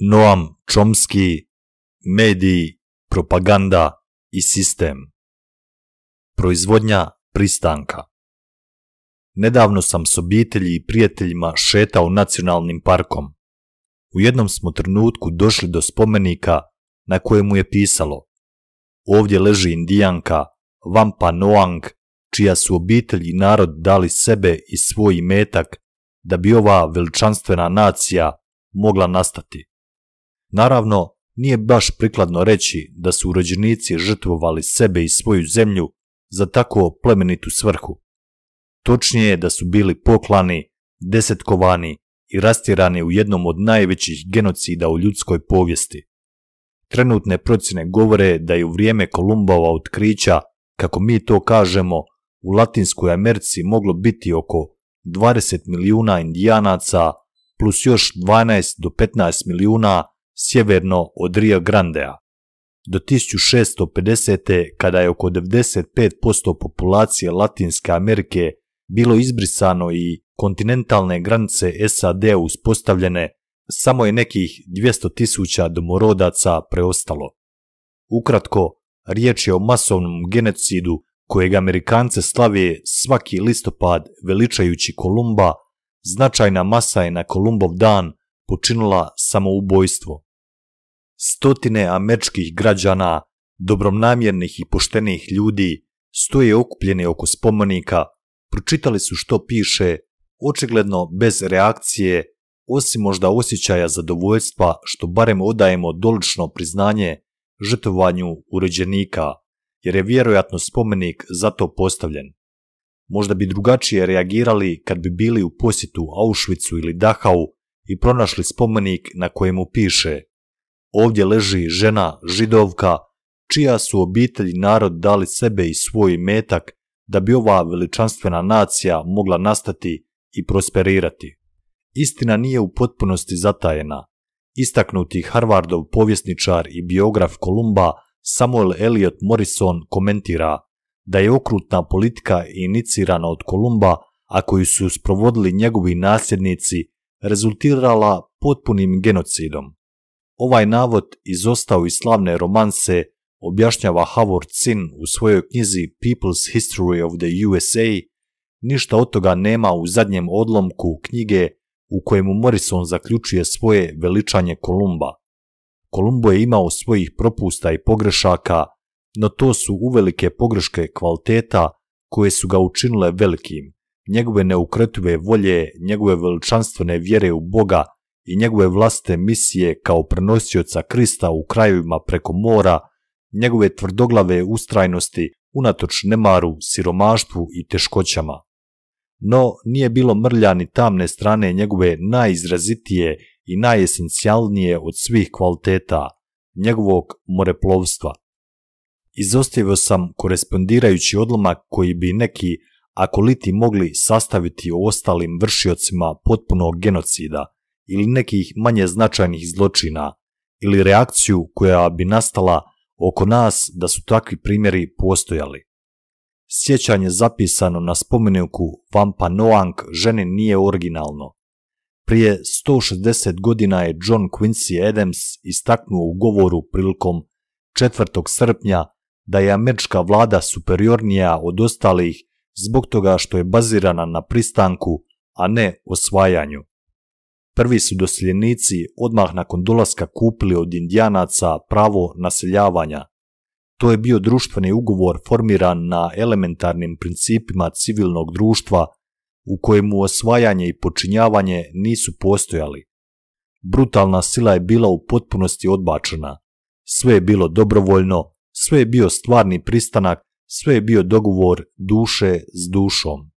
Noam Chomsky, mediji, propaganda i sistem. Proizvodnja pristanka. Nedavno sam s obitelji i prijateljima šetao nacionalnim parkom. U jednom smo trenutku došli do spomenika na kojemu je pisalo Ovdje leži indijanka Vampa Noang, čija su obitelji i narod dali sebe i svoj imetak da bi ova veličanstvena nacija mogla nastati. Naravno, nije baš prikladno reći da su urođenici žrtvovali sebe i svoju zemlju za tako plemenitu svrhu. Točnije je da su bili poklani, desetkovani i rastirani u jednom od najvećih genocida u ljudskoj povijesti. Trenutne procjene govore da je u vrijeme Kolumbova otkrića, kako mi to kažemo, u Latinskoj Americi moglo biti oko 20 milijuna indijanaca plus još 12 do 15 milijuna sjeverno od Rio Grandea. Do 1650. kada je oko 95% populacije Latinske Amerike bilo izbrisano i kontinentalne granice sad uspostavljene, samo je nekih 200.000 domorodaca preostalo. Ukratko, riječ je o masovnom genocidu kojeg Amerikance slave svaki listopad veličajući Kolumba, značajna masa je na Kolumbov dan počinila samoubojstvo. Stotine američkih građana, dobromnamjernih i poštenih ljudi, stoje okupljeni oko spomenika, pročitali su što piše, očigledno bez reakcije, osim možda osjećaja zadovoljstva što barem odajemo dolično priznanje žrtovanju uređenika, jer je vjerojatno spomenik za to postavljen. Možda bi drugačije reagirali kad bi bili u posjetu Auschwitzu ili Dachau i pronašli spomenik na kojemu piše Ovdje leži žena, židovka, čija su obitelji narod dali sebe i svoj metak da bi ova veličanstvena nacija mogla nastati i prosperirati. Istina nije u potpunosti zatajena. Istaknuti Harvardov povjesničar i biograf Kolumba Samuel Eliot Morrison komentira da je okrutna politika inicirana od Kolumba, a koju su sprovodili njegovi nasljednici rezultirala potpunim genocidom. Ovaj navod izostao iz slavne romanse objašnjava Howard Zinn u svojoj knjizi People's History of the USA, ništa od toga nema u zadnjem odlomku knjige u kojemu Morrison zaključuje svoje veličanje Kolumba. Kolumbo je imao svojih propusta i pogrešaka, no to su uvelike pogreške kvaliteta koje su ga učinile velikim njegove neukretive volje, njegove veličanstvene vjere u Boga i njegove vlastite misije kao prenosioca Krista u krajevima preko mora, njegove tvrdoglave ustrajnosti unatoč nemaru, siromaštvu i teškoćama. No, nije bilo mrlja ni tamne strane njegove najizrazitije i najesencijalnije od svih kvaliteta, njegovog moreplovstva. Izostavio sam korespondirajući odlomak koji bi neki ako liti mogli sastaviti o ostalim vršiocima potpunog genocida ili nekih manje značajnih zločina ili reakciju koja bi nastala oko nas da su takvi primjeri postojali. Sjećanje zapisano na spomeniku Vampa Noang žene nije originalno. Prije 160 godina je John Quincy Adams istaknuo u govoru prilikom 4. srpnja da je američka vlada superiornija od ostalih zbog toga što je bazirana na pristanku, a ne osvajanju. Prvi su doseljenici odmah nakon dolaska kupili od indijanaca pravo naseljavanja. To je bio društveni ugovor formiran na elementarnim principima civilnog društva u kojemu osvajanje i počinjavanje nisu postojali. Brutalna sila je bila u potpunosti odbačena. Sve je bilo dobrovoljno, sve je bio stvarni pristanak sve je bio dogovor duše s dušom.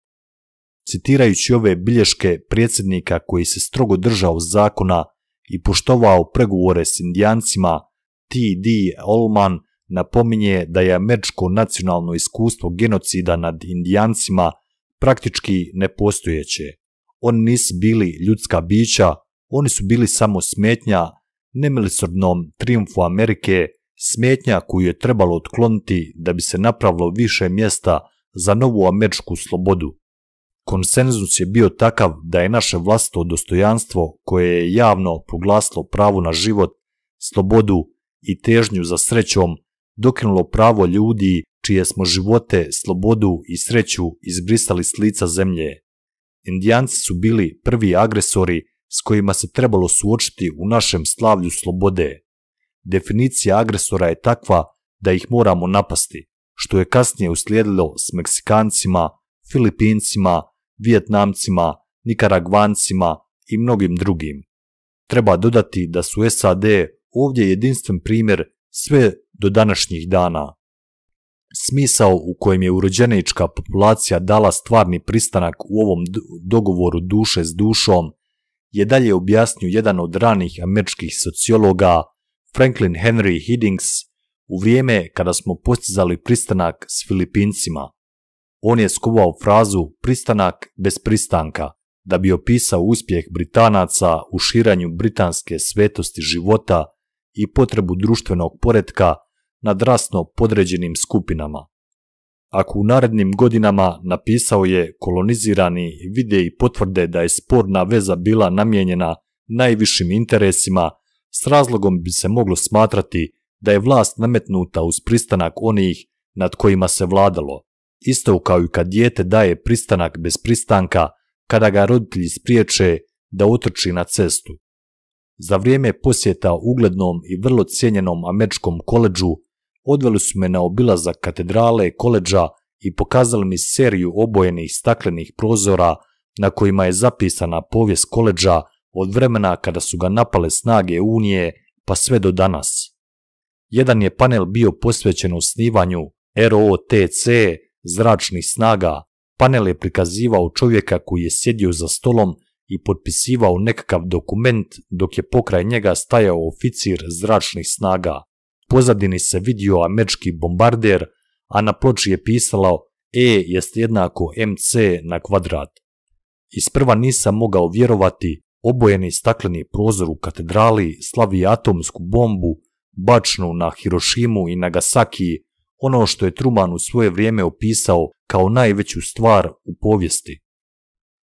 Citirajući ove bilješke predsjednika koji se strogo držao zakona i poštovao pregovore s indijancima, T.D. Olman napominje da je američko nacionalno iskustvo genocida nad indijancima praktički nepostojeće. Oni nisu bili ljudska bića, oni su bili samo smetnja nemilosrdnom triumfu Amerike Smetnja koju je trebalo otkloniti da bi se napravilo više mjesta za novu američku slobodu. Konsenzus je bio takav da je naše vlastito dostojanstvo koje je javno proglasilo pravo na život, slobodu i težnju za srećom dokinulo pravo ljudi čije smo živote, slobodu i sreću izbrisali s lica zemlje. Indijanci su bili prvi agresori s kojima se trebalo suočiti u našem slavlju slobode. Definicija agresora je takva da ih moramo napasti, što je kasnije uslijedilo s Meksikancima, Filipincima, Vijetnamcima, Nikaragvancima i mnogim drugim. Treba dodati da su SAD ovdje jedinstven primjer sve do današnjih dana. Smisao u kojem je urođenička populacija dala stvarni pristanak u ovom dogovoru duše s dušom je dalje objasnio jedan od ranih američkih sociologa Franklin Henry Hiddings u vrijeme kada smo postizali pristanak s Filipincima. On je skuvao frazu pristanak bez pristanka da bi opisao uspjeh Britanaca u širanju britanske svetosti života i potrebu društvenog poretka nad rasno podređenim skupinama. Ako u narednim godinama napisao je kolonizirani vide i potvrde da je sporna veza bila namijenjena najvišim interesima s razlogom bi se moglo smatrati da je vlast nametnuta uz pristanak onih nad kojima se vladalo, isto kao i kad dijete daje pristanak bez pristanka kada ga roditelji spriječe da otrči na cestu. Za vrijeme posjeta uglednom i vrlo cijenjenom američkom koleđu odveli su me na obilazak katedrale koleđa i pokazali mi seriju obojenih staklenih prozora na kojima je zapisana povijest koleđa od vremena kada su ga napale snage Unije pa sve do danas. Jedan je panel bio posvećen osnivanju ROTC zračnih snaga, panel je prikazivao čovjeka koji je sjedio za stolom i potpisivao nekakav dokument dok je pokraj njega stajao oficir zračnih snaga. Pozadini se vidio američki bombarder, a na ploči je pisalo E jest jednako MC na kvadrat. Isprva nisam mogao vjerovati Obojeni stakleni prozor u katedrali slavi atomsku bombu, bačnu na Hirošimu i Nagasaki, ono što je Truman u svoje vrijeme opisao kao najveću stvar u povijesti.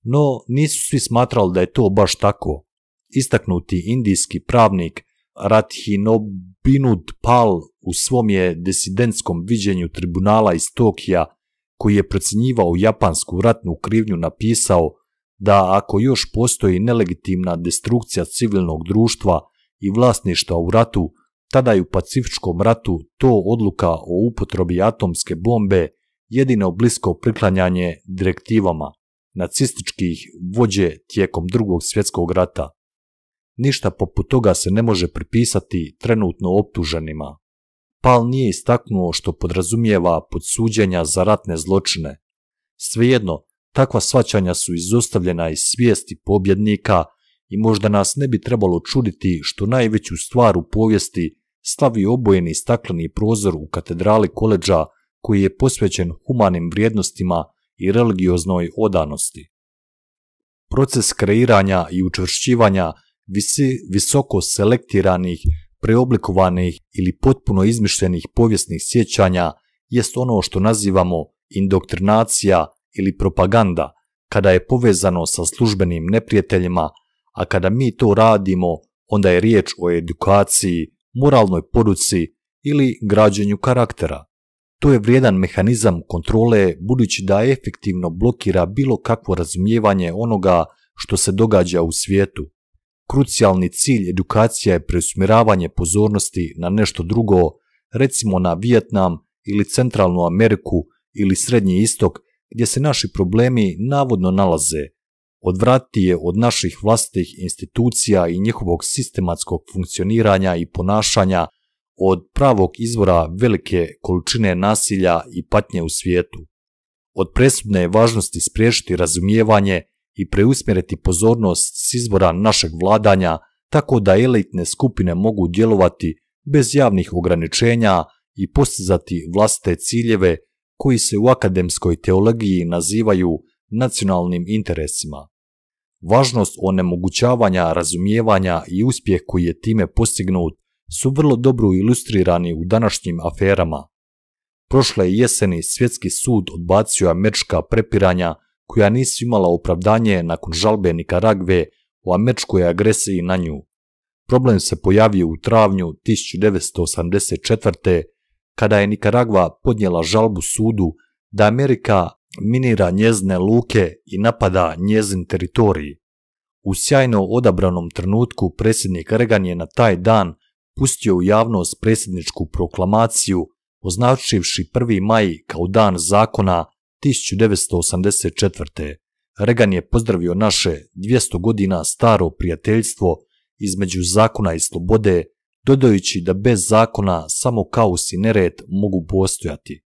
No, nisu svi smatrali da je to baš tako. Istaknuti indijski pravnik Rathinobinud Pal u svom je desidentskom viđenju tribunala iz Tokija, koji je procjenjivao japansku ratnu krivnju, napisao da ako još postoji nelegitimna destrukcija civilnog društva i vlasništva u ratu, tada je u Pacifičkom ratu to odluka o upotrobi atomske bombe jedino blisko priklanjanje direktivama nacističkih vođe tijekom drugog svjetskog rata. Ništa poput toga se ne može pripisati trenutno optuženima. Pal nije istaknuo što podrazumijeva podsuđenja za ratne zločine. Svejedno, Takva svaćanja su izostavljena iz svijesti pobjednika i možda nas ne bi trebalo čuditi što najveću stvar u povijesti stavi obojeni stakleni prozor u katedrali koleđa koji je posvećen humanim vrijednostima i religioznoj odanosti. Proces kreiranja i učvršćivanja visi, visoko selektiranih, preoblikovanih ili potpuno izmišljenih povijesnih sjećanja jest ono što nazivamo indoktrinacija ili propaganda kada je povezano sa službenim neprijateljima, a kada mi to radimo, onda je riječ o edukaciji, moralnoj poruci ili građenju karaktera. To je vrijedan mehanizam kontrole budući da efektivno blokira bilo kakvo razumijevanje onoga što se događa u svijetu. Krucijalni cilj edukacija je preusmjeravanje pozornosti na nešto drugo, recimo na Vijetnam ili Centralnu Ameriku ili Srednji Istok gdje se naši problemi navodno nalaze, odvrati je od naših vlastitih institucija i njihovog sistematskog funkcioniranja i ponašanja od pravog izvora velike količine nasilja i patnje u svijetu. Od presudne je važnosti spriješiti razumijevanje i preusmjeriti pozornost s izvora našeg vladanja tako da elitne skupine mogu djelovati bez javnih ograničenja i postizati vlastite ciljeve koji se u akademskoj teologiji nazivaju nacionalnim interesima. Važnost onemogućavanja, razumijevanja i uspjeh koji je time postignut su vrlo dobro ilustrirani u današnjim aferama. Prošle jeseni svjetski sud odbacio američka prepiranja koja nisu imala opravdanje nakon žalbe Nikaragve o američkoj agresiji na nju. Problem se pojavio u travnju 1984 kada je Nikaragva podnijela žalbu sudu da Amerika minira njezne luke i napada njezin teritorij. U sjajno odabranom trenutku predsjednik Reagan je na taj dan pustio u javnost predsjedničku proklamaciju označivši 1. maj kao dan zakona 1984. Reagan je pozdravio naše 200 godina staro prijateljstvo između zakona i slobode dodajući da bez zakona samo kaos i nered mogu postojati.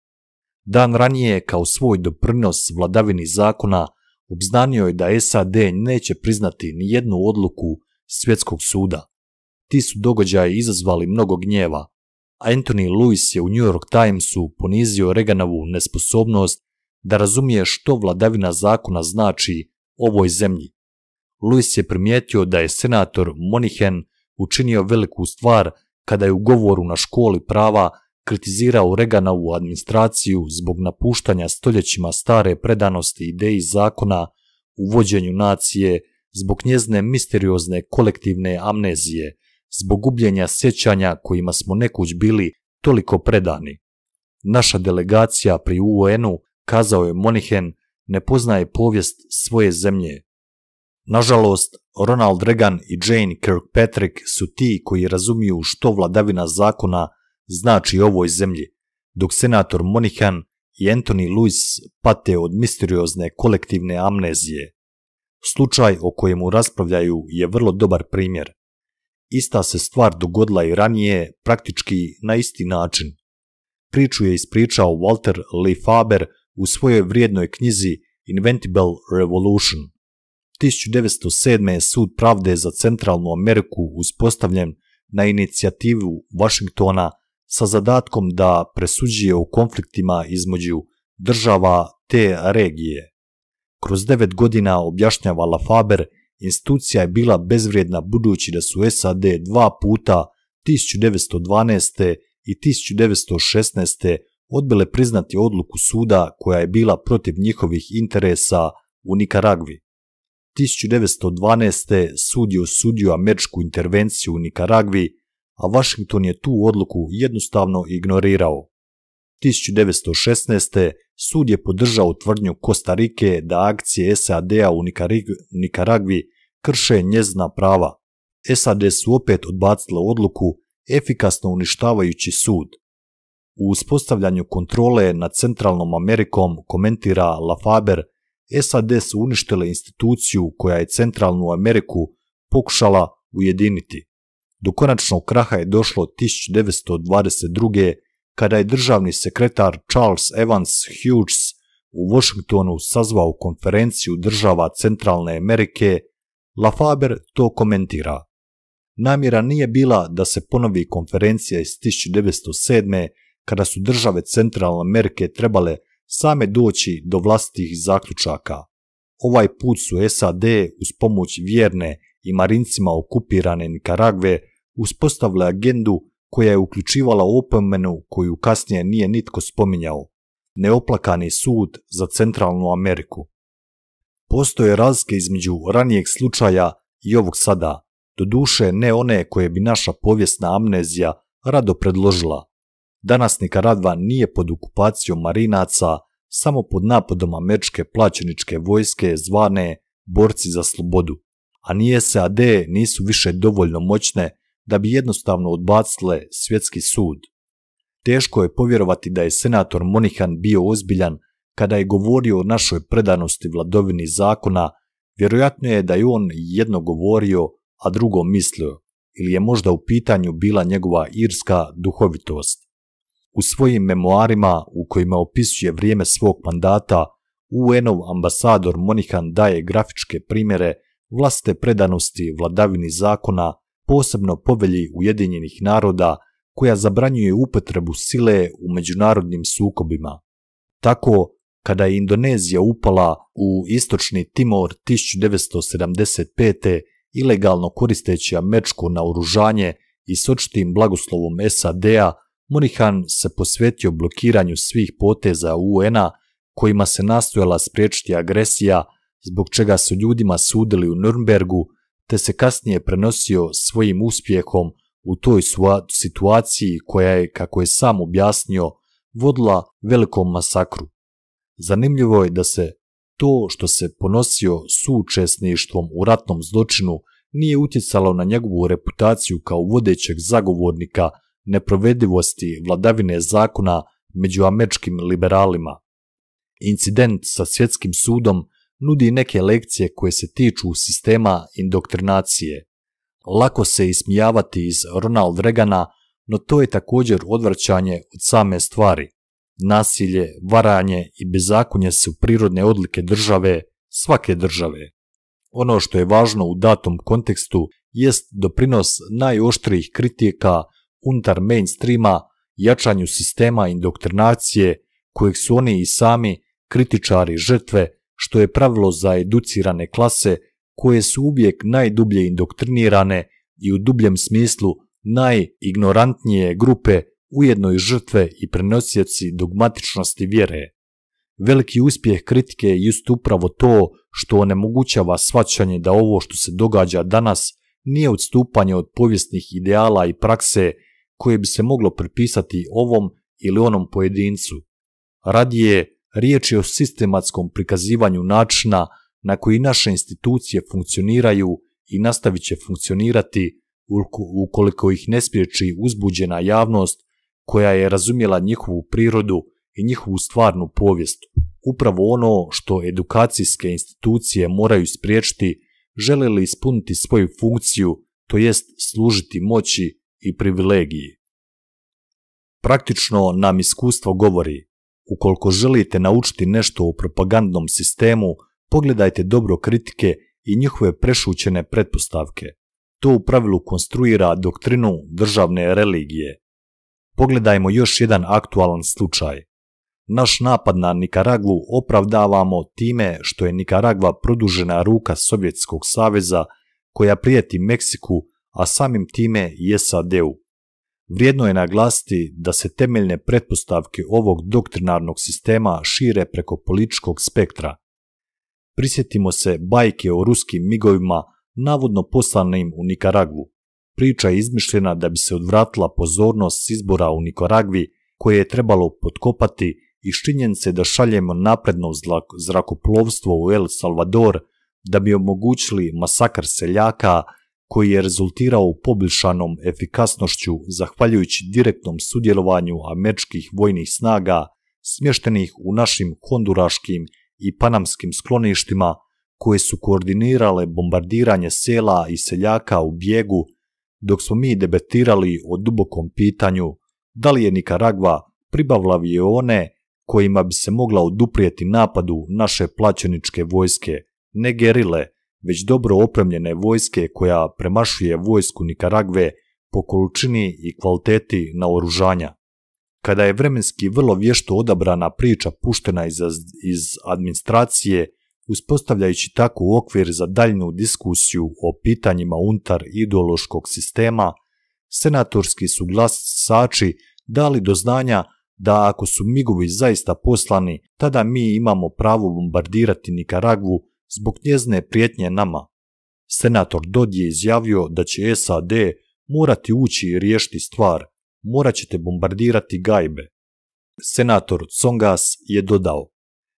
Dan ranije kao svoj doprinos vladavini zakona obznanio je da SAD neće priznati ni jednu odluku svjetskog suda. Ti su događaji izazvali mnogo gnjeva. a Anthony Lewis je u New York Timesu ponizio Reganovu nesposobnost da razumije što vladavina zakona znači ovoj zemlji. Lewis je primijetio da je senator Monihen učinio veliku stvar kada je u govoru na školi prava kritizirao Reganovu administraciju zbog napuštanja stoljećima stare predanosti ideji zakona u vođenju nacije, zbog njezne misteriozne kolektivne amnezije, zbog gubljenja sjećanja kojima smo nekuć bili toliko predani. Naša delegacija pri UN-u, kazao je Monihen, ne poznaje povijest svoje zemlje. Nažalost, Ronald Reagan i Jane Kirkpatrick su ti koji razumiju što vladavina zakona znači ovoj zemlji, dok senator Monihan i Anthony Lewis pate od misteriozne kolektivne amnezije. Slučaj o kojemu raspravljaju je vrlo dobar primjer. Ista se stvar dogodila i ranije, praktički na isti način. Priču je ispričao Walter Lee Faber u svojoj vrijednoj knjizi Inventable Revolution. 1907. je sud pravde za Centralnu Ameriku uspostavljen na inicijativu Vašingtona sa zadatkom da presuđuje u konfliktima između država te regije. Kroz devet godina objašnjava Lafaber, institucija je bila bezvrijedna budući da su SAD dva puta 1912. i 1916. odbile priznati odluku suda koja je bila protiv njihovih interesa u Nikaragvi. 1912. sud je osudio američku intervenciju u Nikaragvi, a Washington je tu odluku jednostavno ignorirao. 1916. sud je podržao tvrdnju Kostarike da akcije SAD-a u Nikaragvi krše njezna prava. SAD su opet odbacile odluku efikasno uništavajući sud. U uspostavljanju kontrole nad Centralnom Amerikom komentira Lafaber – SAD su uništile instituciju koja je centralnu Ameriku pokušala ujediniti. Do konačnog kraha je došlo 1922. kada je državni sekretar Charles Evans Hughes u Washingtonu sazvao konferenciju država Centralne Amerike, Lafaber to komentira. Namjera nije bila da se ponovi konferencija iz 1907. kada su države Centralne Amerike trebale same doći do vlastitih zaključaka. Ovaj put su SAD uz pomoć vjerne i marincima okupirane Nikaragve uspostavile agendu koja je uključivala opomenu koju kasnije nije nitko spominjao. Neoplakani sud za Centralnu Ameriku. Postoje razlike između ranijeg slučaja i ovog sada, doduše ne one koje bi naša povijesna amnezija rado predložila danas Nikaragva nije pod okupacijom marinaca, samo pod napadom američke plaćeničke vojske zvane borci za slobodu, a nije SAD nisu više dovoljno moćne da bi jednostavno odbacile svjetski sud. Teško je povjerovati da je senator Monihan bio ozbiljan kada je govorio o našoj predanosti vladovini zakona, vjerojatno je da je on jedno govorio, a drugo mislio, ili je možda u pitanju bila njegova irska duhovitost. U svojim memoarima u kojima opisuje vrijeme svog mandata, UN-ov ambasador Monihan daje grafičke primjere vlaste predanosti vladavini zakona, posebno povelji Ujedinjenih naroda, koja zabranjuje upotrebu sile u međunarodnim sukobima. Tako, kada je Indonezija upala u istočni Timor 1975. ilegalno koristeći američko naoružanje i s očitim blagoslovom SAD-a, Monihan se posvetio blokiranju svih poteza UN-a kojima se nastojala spriječiti agresija zbog čega su ljudima sudili u Nürnbergu te se kasnije prenosio svojim uspjehom u toj situaciji koja je, kako je sam objasnio, vodila velikom masakru. Zanimljivo je da se to što se ponosio sučesništvom u ratnom zločinu nije utjecalo na njegovu reputaciju kao vodećeg zagovornika neprovedivosti vladavine zakona među američkim liberalima. Incident sa svjetskim sudom nudi neke lekcije koje se tiču sistema indoktrinacije. Lako se ismijavati iz Ronald Reagana, no to je također odvrćanje od same stvari. Nasilje, varanje i bezakonje su prirodne odlike države, svake države. Ono što je važno u datom kontekstu jest doprinos najoštrijih kritika unutar mainstreama, jačanju sistema indoktrinacije kojeg su oni i sami kritičari žrtve što je pravilo za educirane klase koje su uvijek najdublje indoktrinirane i u dubljem smislu najignorantnije grupe ujedno i žrtve i prenosjeci dogmatičnosti vjere. Veliki uspjeh kritike je just upravo to što onemogućava svaćanje da ovo što se događa danas nije odstupanje od povijesnih ideala i prakse koje bi se moglo pripisati ovom ili onom pojedincu. Radije, riječ je o sistematskom prikazivanju načina na koji naše institucije funkcioniraju i nastavit će funkcionirati ukoliko ih ne spriječi uzbuđena javnost koja je razumjela njihovu prirodu i njihovu stvarnu povijest. Upravo ono što edukacijske institucije moraju spriječiti žele li ispuniti svoju funkciju, to jest služiti moći i privilegiji. Praktično nam iskustvo govori, ukoliko želite naučiti nešto o propagandnom sistemu, pogledajte dobro kritike i njihove prešućene pretpostavke. To u pravilu konstruira doktrinu državne religije. Pogledajmo još jedan aktualan slučaj. Naš napad na Nikaragvu opravdavamo time što je Nikaragva produžena ruka Sovjetskog saveza koja prijeti Meksiku a samim time i SAD-u. Vrijedno je naglasiti da se temeljne pretpostavke ovog doktrinarnog sistema šire preko političkog spektra. Prisjetimo se bajke o ruskim migovima navodno poslanim u Nikaragvu. Priča je izmišljena da bi se odvratila pozornost s izbora u Nikaragvi koje je trebalo potkopati i se da šaljemo napredno zrakoplovstvo u El Salvador da bi omogućili masakr seljaka koji je rezultirao poboljšanom efikasnošću zahvaljujući direktnom sudjelovanju američkih vojnih snaga smještenih u našim konduraškim i panamskim skloništima koje su koordinirale bombardiranje sela i seljaka u bijegu dok smo mi debetirali o dubokom pitanju da li je Nikaragva pribavila avione kojima bi se mogla oduprijeti napadu naše plaćeničke vojske, ne gerile, već dobro opremljene vojske koja premašuje vojsku Nikaragve po količini i kvaliteti naoružanja. Kada je vremenski vrlo vješto odabrana priča puštena iz, administracije, uspostavljajući takvu okvir za daljnu diskusiju o pitanjima unutar ideološkog sistema, senatorski su glasači dali do znanja da ako su migovi zaista poslani, tada mi imamo pravo bombardirati Nikaragvu zbog njezne prijetnje nama. Senator Dodd je izjavio da će SAD morati ući i riješiti stvar, morat ćete bombardirati gajbe. Senator Tsongas je dodao,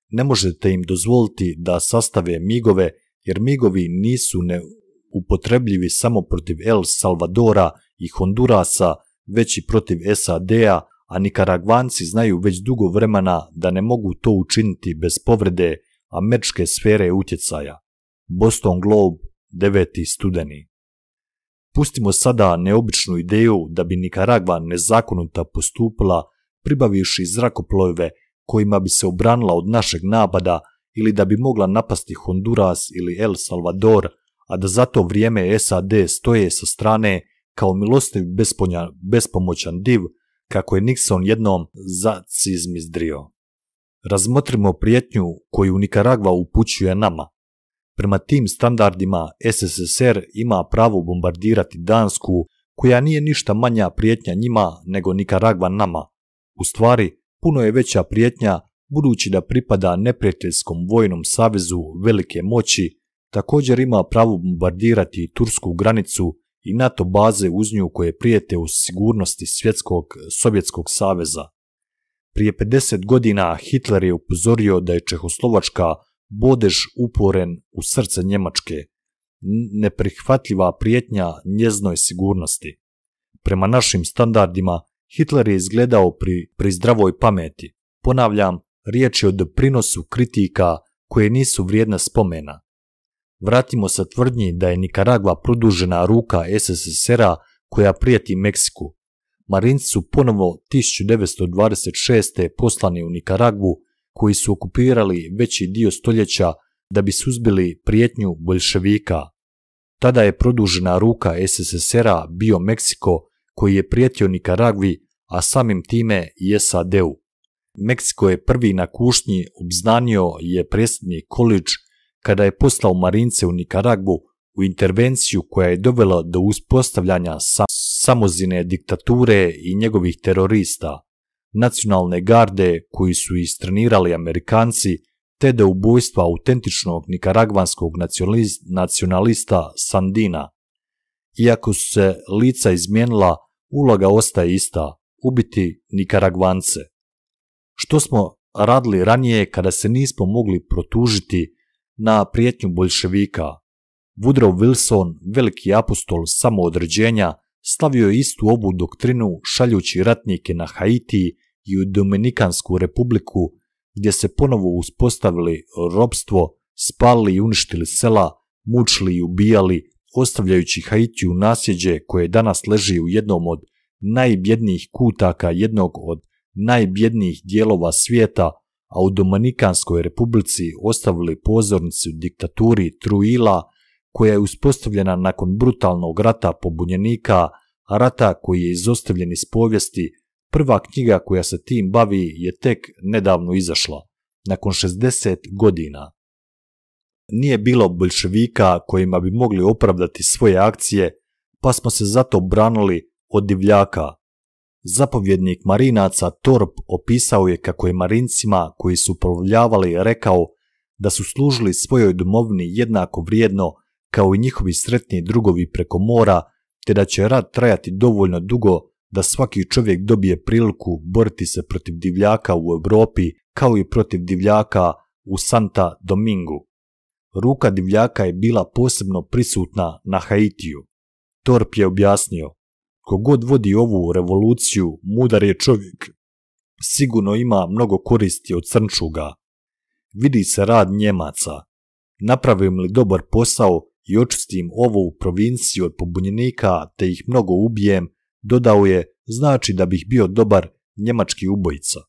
ne možete im dozvoliti da sastave migove jer migovi nisu neupotrebljivi samo protiv El Salvadora i Hondurasa, već i protiv SAD-a, a Nikaragvanci znaju već dugo vremena da ne mogu to učiniti bez povrede Američke sfere utjecaja. Boston Globe, 9. studeni. Pustimo sada neobičnu ideju da bi Nikaragva nezakonuta postupila pribavivši zrakoplojeve kojima bi se obranila od našeg napada ili da bi mogla napasti Honduras ili El Salvador, a da za to vrijeme SAD stoje sa strane kao milostiv bespomoćan div kako je Nixon jednom za izdrio. Razmotrimo prijetnju koju Nikaragva upućuje nama. Prema tim standardima SSSR ima pravo bombardirati Dansku, koja nije ništa manja prijetnja njima nego Nikaragva nama. U stvari, puno je veća prijetnja budući da pripada neprijateljskom vojnom savezu velike moći, također ima pravo bombardirati tursku granicu i NATO baze uz nju koje prijete u sigurnosti Svjetskog Sovjetskog saveza. Prije 50 godina Hitler je upozorio da je Čehoslovačka bodež uporen u srce Njemačke, neprihvatljiva prijetnja njeznoj sigurnosti. Prema našim standardima, Hitler je izgledao pri, pri zdravoj pameti. Ponavljam, riječ je o doprinosu kritika koje nisu vrijedna spomena. Vratimo se tvrdnji da je Nikaragva produžena ruka SSSR-a koja prijeti Meksiku. Marinci su ponovo 1926. poslani u Nikaragvu, koji su okupirali veći dio stoljeća da bi suzbili prijetnju boljševika. Tada je produžena ruka SSSR-a bio Meksiko koji je prijetio Nikaragvi, a samim time i SAD-u. Meksiko je prvi na kušnji obznanio je predsjednik količ kada je poslao marince u Nikaragvu u intervenciju koja je dovela do uspostavljanja samozine diktature i njegovih terorista, nacionalne garde koji su istrenirali Amerikanci, te do ubojstva autentičnog nikaragvanskog nacionalista Sandina. Iako su se lica izmijenila, uloga ostaje ista, ubiti nikaragvance. Što smo radili ranije kada se nismo mogli protužiti na prijetnju bolševika. Woodrow Wilson, veliki apostol samoodređenja, stavio je istu ovu doktrinu šaljući ratnike na Haiti i u Dominikansku republiku gdje se ponovo uspostavili robstvo, spalili i uništili sela, mučili i ubijali, ostavljajući Haitiju nasjeđe koje danas leži u jednom od najbjednijih kutaka jednog od najbjednijih dijelova svijeta, a u Dominikanskoj republici ostavili pozornicu diktaturi Truila koja je uspostavljena nakon brutalnog rata pobunjenika, rata koji je izostavljen iz povijesti, prva knjiga koja se tim bavi je tek nedavno izašla, nakon 60 godina. Nije bilo bolševika kojima bi mogli opravdati svoje akcije, pa smo se zato branili od divljaka. Zapovjednik marinaca Torp opisao je kako je marincima koji su provljavali rekao da su služili svojoj domovini jednako vrijedno kao i njihovi sretni drugovi preko mora, te da će rat trajati dovoljno dugo da svaki čovjek dobije priliku boriti se protiv divljaka u Europi kao i protiv divljaka u Santa Domingu. Ruka divljaka je bila posebno prisutna na Haitiju. Torp je objasnio, kogod vodi ovu revoluciju, mudar je čovjek. Sigurno ima mnogo koristi od crnčuga. Vidi se rad Njemaca. Napravim li dobar posao, i očistim ovu provinciju od pobunjenika te ih mnogo ubijem, dodao je, znači da bih bio dobar njemački ubojica.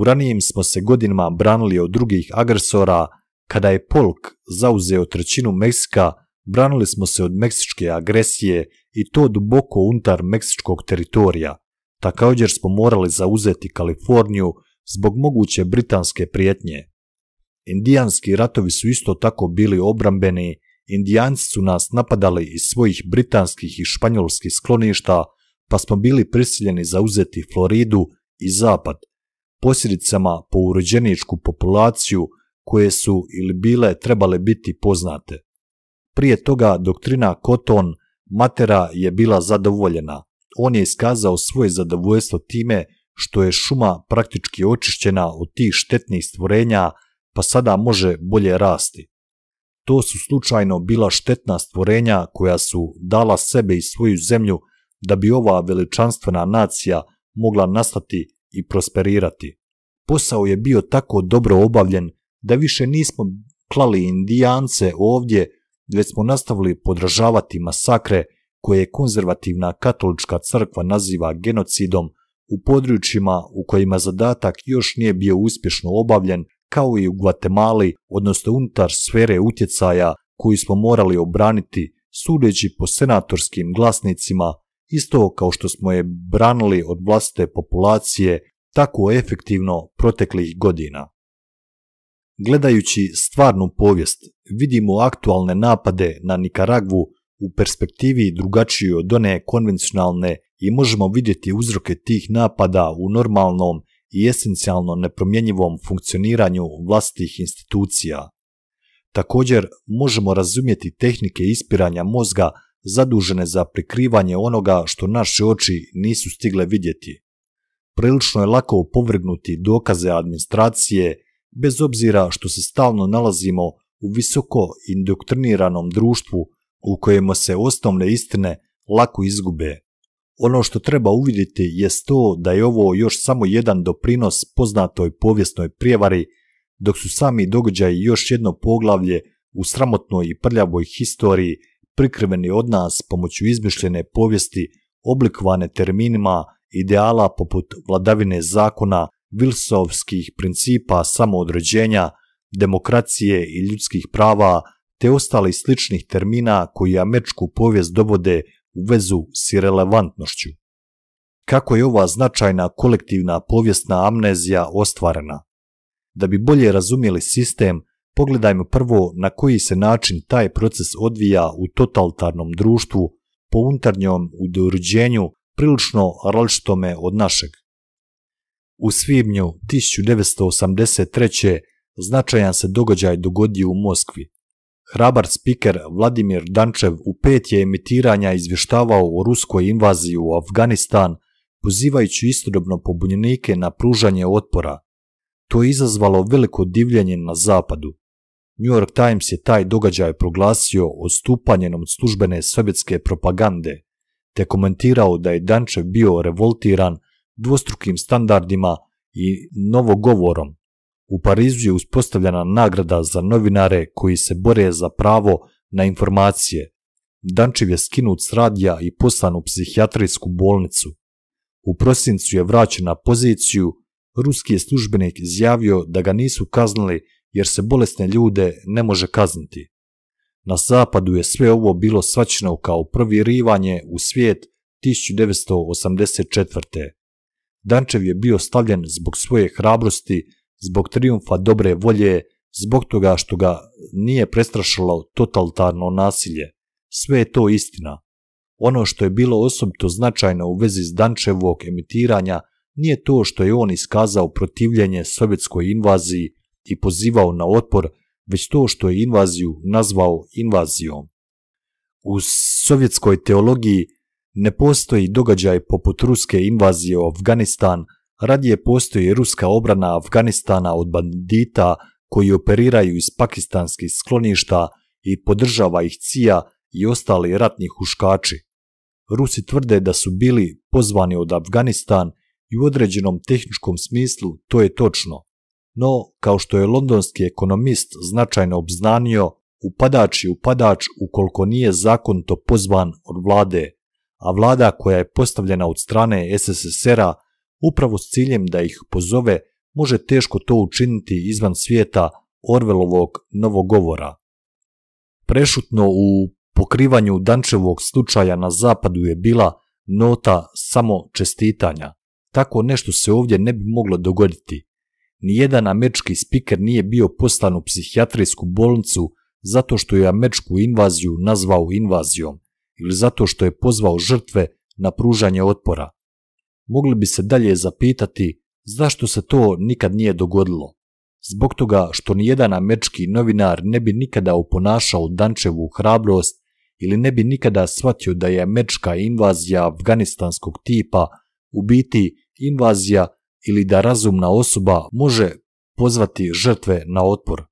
U ranijim smo se godinama branili od drugih agresora, kada je Polk zauzeo trećinu Meksika, branili smo se od meksičke agresije i to duboko unutar meksičkog teritorija. Također smo morali zauzeti Kaliforniju zbog moguće britanske prijetnje. Indijanski ratovi su isto tako bili obrambeni Indijanci su nas napadali iz svojih britanskih i španjolskih skloništa, pa smo bili prisiljeni zauzeti Floridu i Zapad, posljedicama po urođeničku populaciju koje su ili bile trebale biti poznate. Prije toga doktrina Koton Matera je bila zadovoljena. On je iskazao svoje zadovoljstvo time što je šuma praktički očišćena od tih štetnih stvorenja, pa sada može bolje rasti to su slučajno bila štetna stvorenja koja su dala sebe i svoju zemlju da bi ova veličanstvena nacija mogla nastati i prosperirati. Posao je bio tako dobro obavljen da više nismo klali indijance ovdje, već smo nastavili podržavati masakre koje je konzervativna katolička crkva naziva genocidom u područjima u kojima zadatak još nije bio uspješno obavljen, kao i u Guatemali, odnosno unutar sfere utjecaja koju smo morali obraniti sudeći po senatorskim glasnicima, isto kao što smo je branili od vlastite populacije tako efektivno proteklih godina. Gledajući stvarnu povijest, vidimo aktualne napade na Nikaragvu u perspektivi drugačijoj od one konvencionalne i možemo vidjeti uzroke tih napada u normalnom i esencijalno nepromjenjivom funkcioniranju vlastitih institucija. Također možemo razumjeti tehnike ispiranja mozga zadužene za prikrivanje onoga što naše oči nisu stigle vidjeti. Prilično je lako opovrgnuti dokaze administracije bez obzira što se stalno nalazimo u visoko indoktriniranom društvu u kojemu se osnovne istine lako izgube. Ono što treba uvidjeti je to da je ovo još samo jedan doprinos poznatoj povijesnoj prijevari, dok su sami događaji još jedno poglavlje u sramotnoj i prljavoj historiji prikriveni od nas pomoću izmišljene povijesti oblikovane terminima ideala poput vladavine zakona, vilsovskih principa samoodređenja, demokracije i ljudskih prava te ostali sličnih termina koji američku povijest dovode vezu s irelevantnošću. Kako je ova značajna kolektivna povijesna amnezija ostvarena? Da bi bolje razumjeli sistem, pogledajmo prvo na koji se način taj proces odvija u totalitarnom društvu po unutarnjom udoruđenju prilično različitome od našeg. U svibnju 1983. značajan se događaj dogodio u Moskvi. Hrabar spiker Vladimir Dančev u pet je emitiranja izvještavao o ruskoj invaziji u Afganistan, pozivajući istodobno pobunjenike na pružanje otpora. To je izazvalo veliko divljenje na zapadu. New York Times je taj događaj proglasio od službene sovjetske propagande, te komentirao da je Dančev bio revoltiran dvostrukim standardima i novogovorom u Parizu je uspostavljena nagrada za novinare koji se bore za pravo na informacije. Dančev je skinut s radija i poslan u psihijatrijsku bolnicu. U prosincu je vraćen na poziciju, ruski je službenik izjavio da ga nisu kaznili jer se bolesne ljude ne može kazniti. Na zapadu je sve ovo bilo svačeno kao prvi rivanje u svijet 1984. Dančev je bio stavljen zbog svoje hrabrosti zbog triumfa dobre volje, zbog toga što ga nije prestrašilo totalitarno nasilje. Sve je to istina. Ono što je bilo osobito značajno u vezi s Dančevog emitiranja nije to što je on iskazao protivljenje sovjetskoj invaziji i pozivao na otpor, već to što je invaziju nazvao invazijom. U sovjetskoj teologiji ne postoji događaj poput ruske invazije u Afganistan radije postoji ruska obrana Afganistana od bandita koji operiraju iz pakistanskih skloništa i podržava ih CIA i ostali ratni huškači. Rusi tvrde da su bili pozvani od Afganistan i u određenom tehničkom smislu to je točno. No, kao što je londonski ekonomist značajno obznanio, upadač je upadač ukoliko nije zakonito pozvan od vlade, a vlada koja je postavljena od strane SSSR-a upravo s ciljem da ih pozove, može teško to učiniti izvan svijeta Orvelovog novogovora. Prešutno u pokrivanju Dančevog slučaja na zapadu je bila nota samo čestitanja. Tako nešto se ovdje ne bi moglo dogoditi. Nijedan američki spiker nije bio poslan u psihijatrijsku bolnicu zato što je američku invaziju nazvao invazijom ili zato što je pozvao žrtve na pružanje otpora mogli bi se dalje zapitati zašto se to nikad nije dogodilo. Zbog toga što nijedan američki novinar ne bi nikada uponašao Dančevu hrabrost ili ne bi nikada shvatio da je američka invazija afganistanskog tipa u biti invazija ili da razumna osoba može pozvati žrtve na otpor.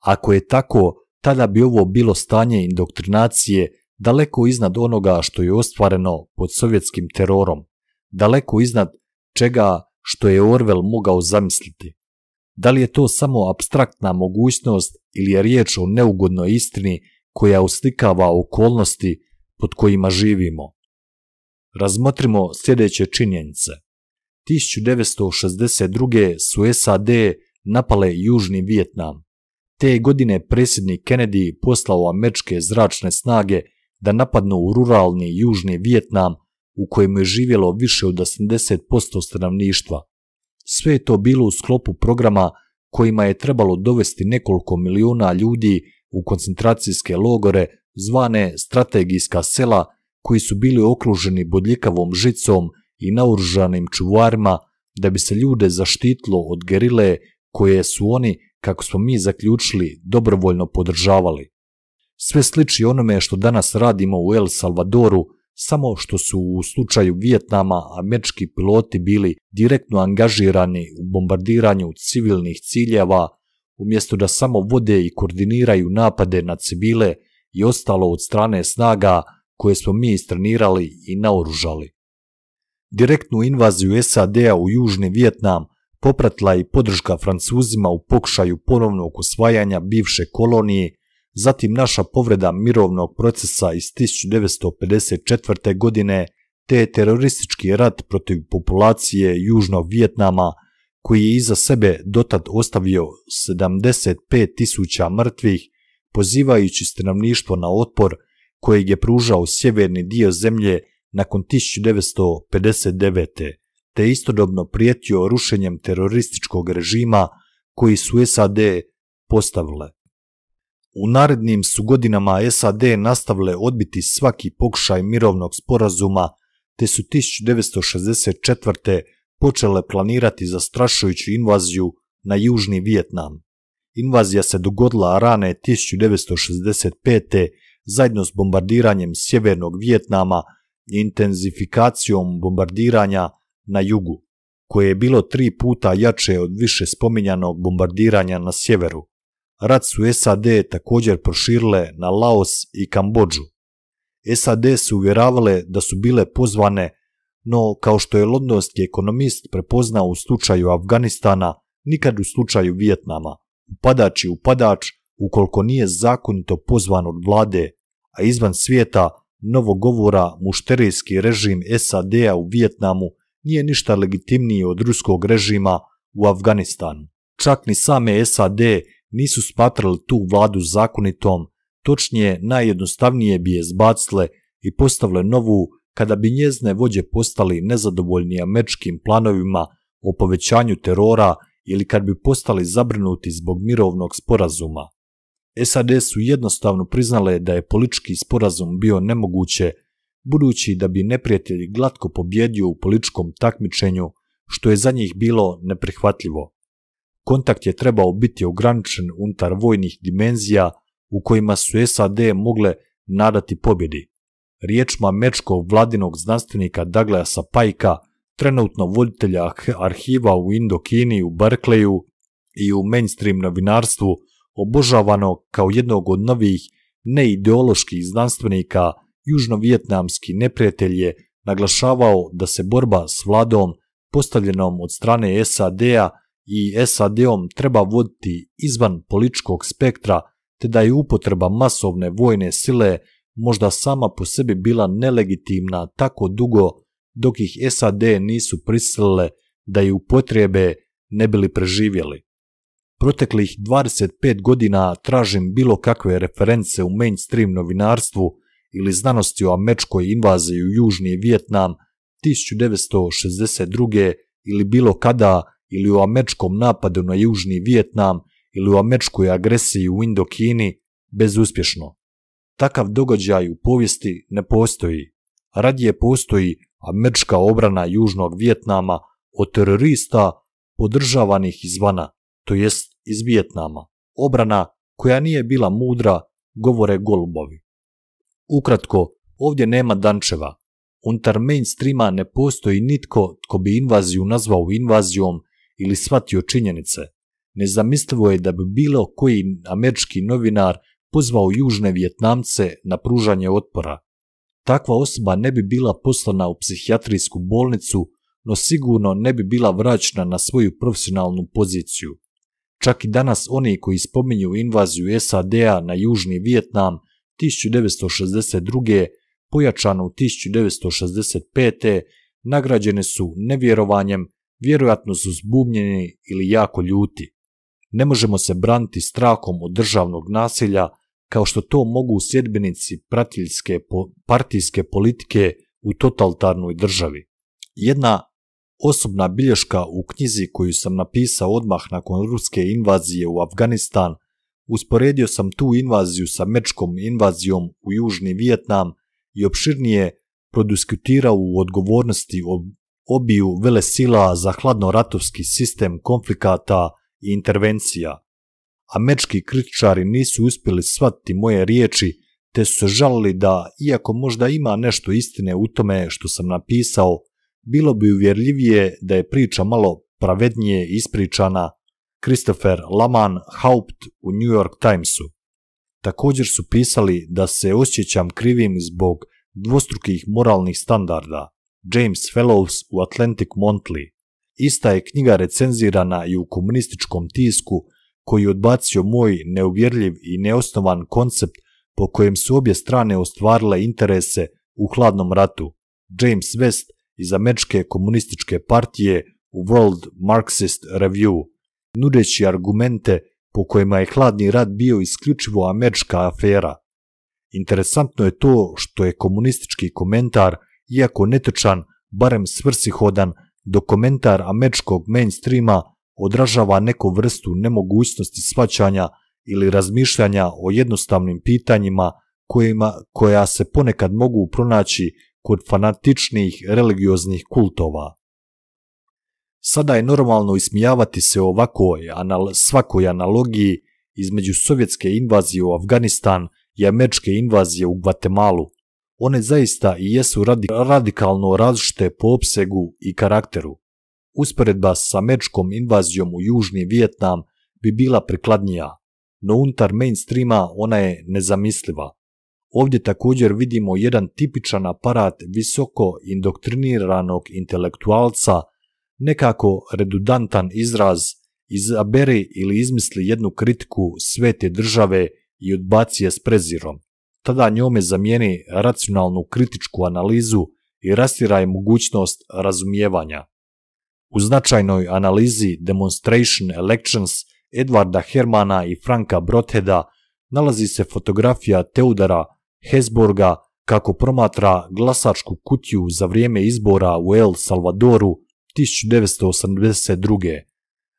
Ako je tako, tada bi ovo bilo stanje indoktrinacije daleko iznad onoga što je ostvareno pod sovjetskim terorom daleko iznad čega što je Orwell mogao zamisliti. Da li je to samo abstraktna mogućnost ili je riječ o neugodnoj istini koja uslikava okolnosti pod kojima živimo? Razmotrimo sljedeće činjenice. 1962. su SAD napale Južni Vjetnam. Te godine predsjednik Kennedy poslao američke zračne snage da napadnu ruralni Južni Vjetnam u kojem je živjelo više od 80% stanovništva. Sve je to bilo u sklopu programa kojima je trebalo dovesti nekoliko milijuna ljudi u koncentracijske logore zvane strategijska sela koji su bili okruženi bodljikavom žicom i naoružanim čuvarima da bi se ljude zaštitilo od gerile koje su oni, kako smo mi zaključili, dobrovoljno podržavali. Sve sliči onome što danas radimo u El Salvadoru, samo što su u slučaju Vijetnama američki piloti bili direktno angažirani u bombardiranju civilnih ciljeva, umjesto da samo vode i koordiniraju napade na civile i ostalo od strane snaga koje smo mi istrenirali i naoružali. Direktnu invaziju SAD-a u Južni Vjetnam popratila i podrška Francuzima u pokušaju ponovnog osvajanja bivše kolonije zatim naša povreda mirovnog procesa iz 1954. godine te teroristički rat protiv populacije Južnog Vijetnama koji je iza sebe dotad ostavio 75 tisuća mrtvih, pozivajući stanovništvo na otpor kojeg je pružao sjeverni dio zemlje nakon 1959. te istodobno prijetio rušenjem terorističkog režima koji su SAD postavile. U narednim su godinama SAD nastavile odbiti svaki pokušaj mirovnog sporazuma, te su 1964. počele planirati zastrašujuću invaziju na Južni Vijetnam. Invazija se dogodila rane 1965. zajedno s bombardiranjem Sjevernog Vijetnama i intenzifikacijom bombardiranja na jugu, koje je bilo tri puta jače od više spominjanog bombardiranja na sjeveru. Rat su SAD također proširile na Laos i Kambodžu. SAD su uvjeravale da su bile pozvane, no kao što je londonski ekonomist prepoznao u slučaju Afganistana, nikad u slučaju Vijetnama. Upadač je upadač ukoliko nije zakonito pozvan od vlade, a izvan svijeta novog govora mušterijski režim SAD-a u Vijetnamu nije ništa legitimniji od ruskog režima u Afganistanu. Čak ni same SAD nisu smatrali tu vladu zakonitom, točnije najjednostavnije bi je zbacile i postavile novu kada bi njezne vođe postali nezadovoljni američkim planovima o povećanju terora ili kad bi postali zabrinuti zbog mirovnog sporazuma. SAD su jednostavno priznale da je politički sporazum bio nemoguće, budući da bi neprijatelji glatko pobjedio u političkom takmičenju, što je za njih bilo neprihvatljivo kontakt je trebao biti ograničen unutar vojnih dimenzija u kojima su SAD mogle nadati pobjedi. Riječima mečkog vladinog znanstvenika Douglasa Pajka, trenutno voditelja arhiva u Indokini u Barkleju i u mainstream novinarstvu, obožavano kao jednog od novih neideoloških znanstvenika, južnovjetnamski neprijatelj je naglašavao da se borba s vladom postavljenom od strane SAD-a i SAD-om treba voditi izvan političkog spektra te da je upotreba masovne vojne sile možda sama po sebi bila nelegitimna tako dugo dok ih SAD nisu prisilile da ju upotrebe ne bili preživjeli. Proteklih 25 godina tražim bilo kakve reference u mainstream novinarstvu ili znanosti o američkoj invaziji u Južni Vjetnam 1962. ili bilo kada ili u američkom napadu na Južni Vijetnam ili u američkoj agresiji u Indokini bezuspješno. Takav događaj u povijesti ne postoji. Radije postoji američka obrana Južnog Vijetnama od terorista podržavanih izvana, to jest iz Vijetnama. Obrana koja nije bila mudra, govore golubovi. Ukratko, ovdje nema dančeva. Unutar mainstreama ne postoji nitko tko bi invaziju nazvao invazijom ili shvatio činjenice. Nezamislivo je da bi bilo koji američki novinar pozvao južne vjetnamce na pružanje otpora. Takva osoba ne bi bila poslana u psihijatrijsku bolnicu, no sigurno ne bi bila vraćena na svoju profesionalnu poziciju. Čak i danas oni koji spominju invaziju SAD-a na Južni Vjetnam 1962. pojačanu 1965. nagrađene su nevjerovanjem vjerojatno su zbumljeni ili jako ljuti. Ne možemo se braniti strahom od državnog nasilja kao što to mogu sjedbenici pratiljske partijske politike u totalitarnoj državi. Jedna osobna bilješka u knjizi koju sam napisao odmah nakon ruske invazije u Afganistan, usporedio sam tu invaziju sa mečkom invazijom u Južni Vijetnam i opširnije prodiskutirao u odgovornosti obiju sila za hladnoratovski sistem konflikata i intervencija. Američki kritičari nisu uspjeli shvatiti moje riječi, te su se žalili da, iako možda ima nešto istine u tome što sam napisao, bilo bi uvjerljivije da je priča malo pravednije ispričana Christopher Laman Haupt u New York Timesu. Također su pisali da se osjećam krivim zbog dvostrukih moralnih standarda. James Fellows u Atlantic Monthly. Ista je knjiga recenzirana i u komunističkom tisku koji je odbacio moj neuvjerljiv i neosnovan koncept po kojem su obje strane ostvarile interese u hladnom ratu. James West iz Američke komunističke partije u World Marxist Review, nudeći argumente po kojima je hladni rat bio isključivo američka afera. Interesantno je to što je komunistički komentar iako netočan, barem svrsihodan, dokumentar američkog mainstreama odražava neku vrstu nemogućnosti svaćanja ili razmišljanja o jednostavnim pitanjima kojima, koja se ponekad mogu pronaći kod fanatičnih religioznih kultova. Sada je normalno ismijavati se ovakoj, svakoj analogiji između sovjetske invazije u Afganistan i američke invazije u Gvatemalu, one zaista i jesu radikalno različite po opsegu i karakteru. Usporedba sa američkom invazijom u Južni Vjetnam bi bila prikladnija, no unutar mainstreama ona je nezamisliva. Ovdje također vidimo jedan tipičan aparat visoko indoktriniranog intelektualca, nekako redundantan izraz, izaberi ili izmisli jednu kritiku svete države i odbaci je s prezirom tada njome zamijeni racionalnu kritičku analizu i rastiraj mogućnost razumijevanja. U značajnoj analizi Demonstration Elections Edvarda Hermana i Franka Brotheda nalazi se fotografija Teudara Hesborga kako promatra glasačku kutiju za vrijeme izbora u El Salvadoru 1982.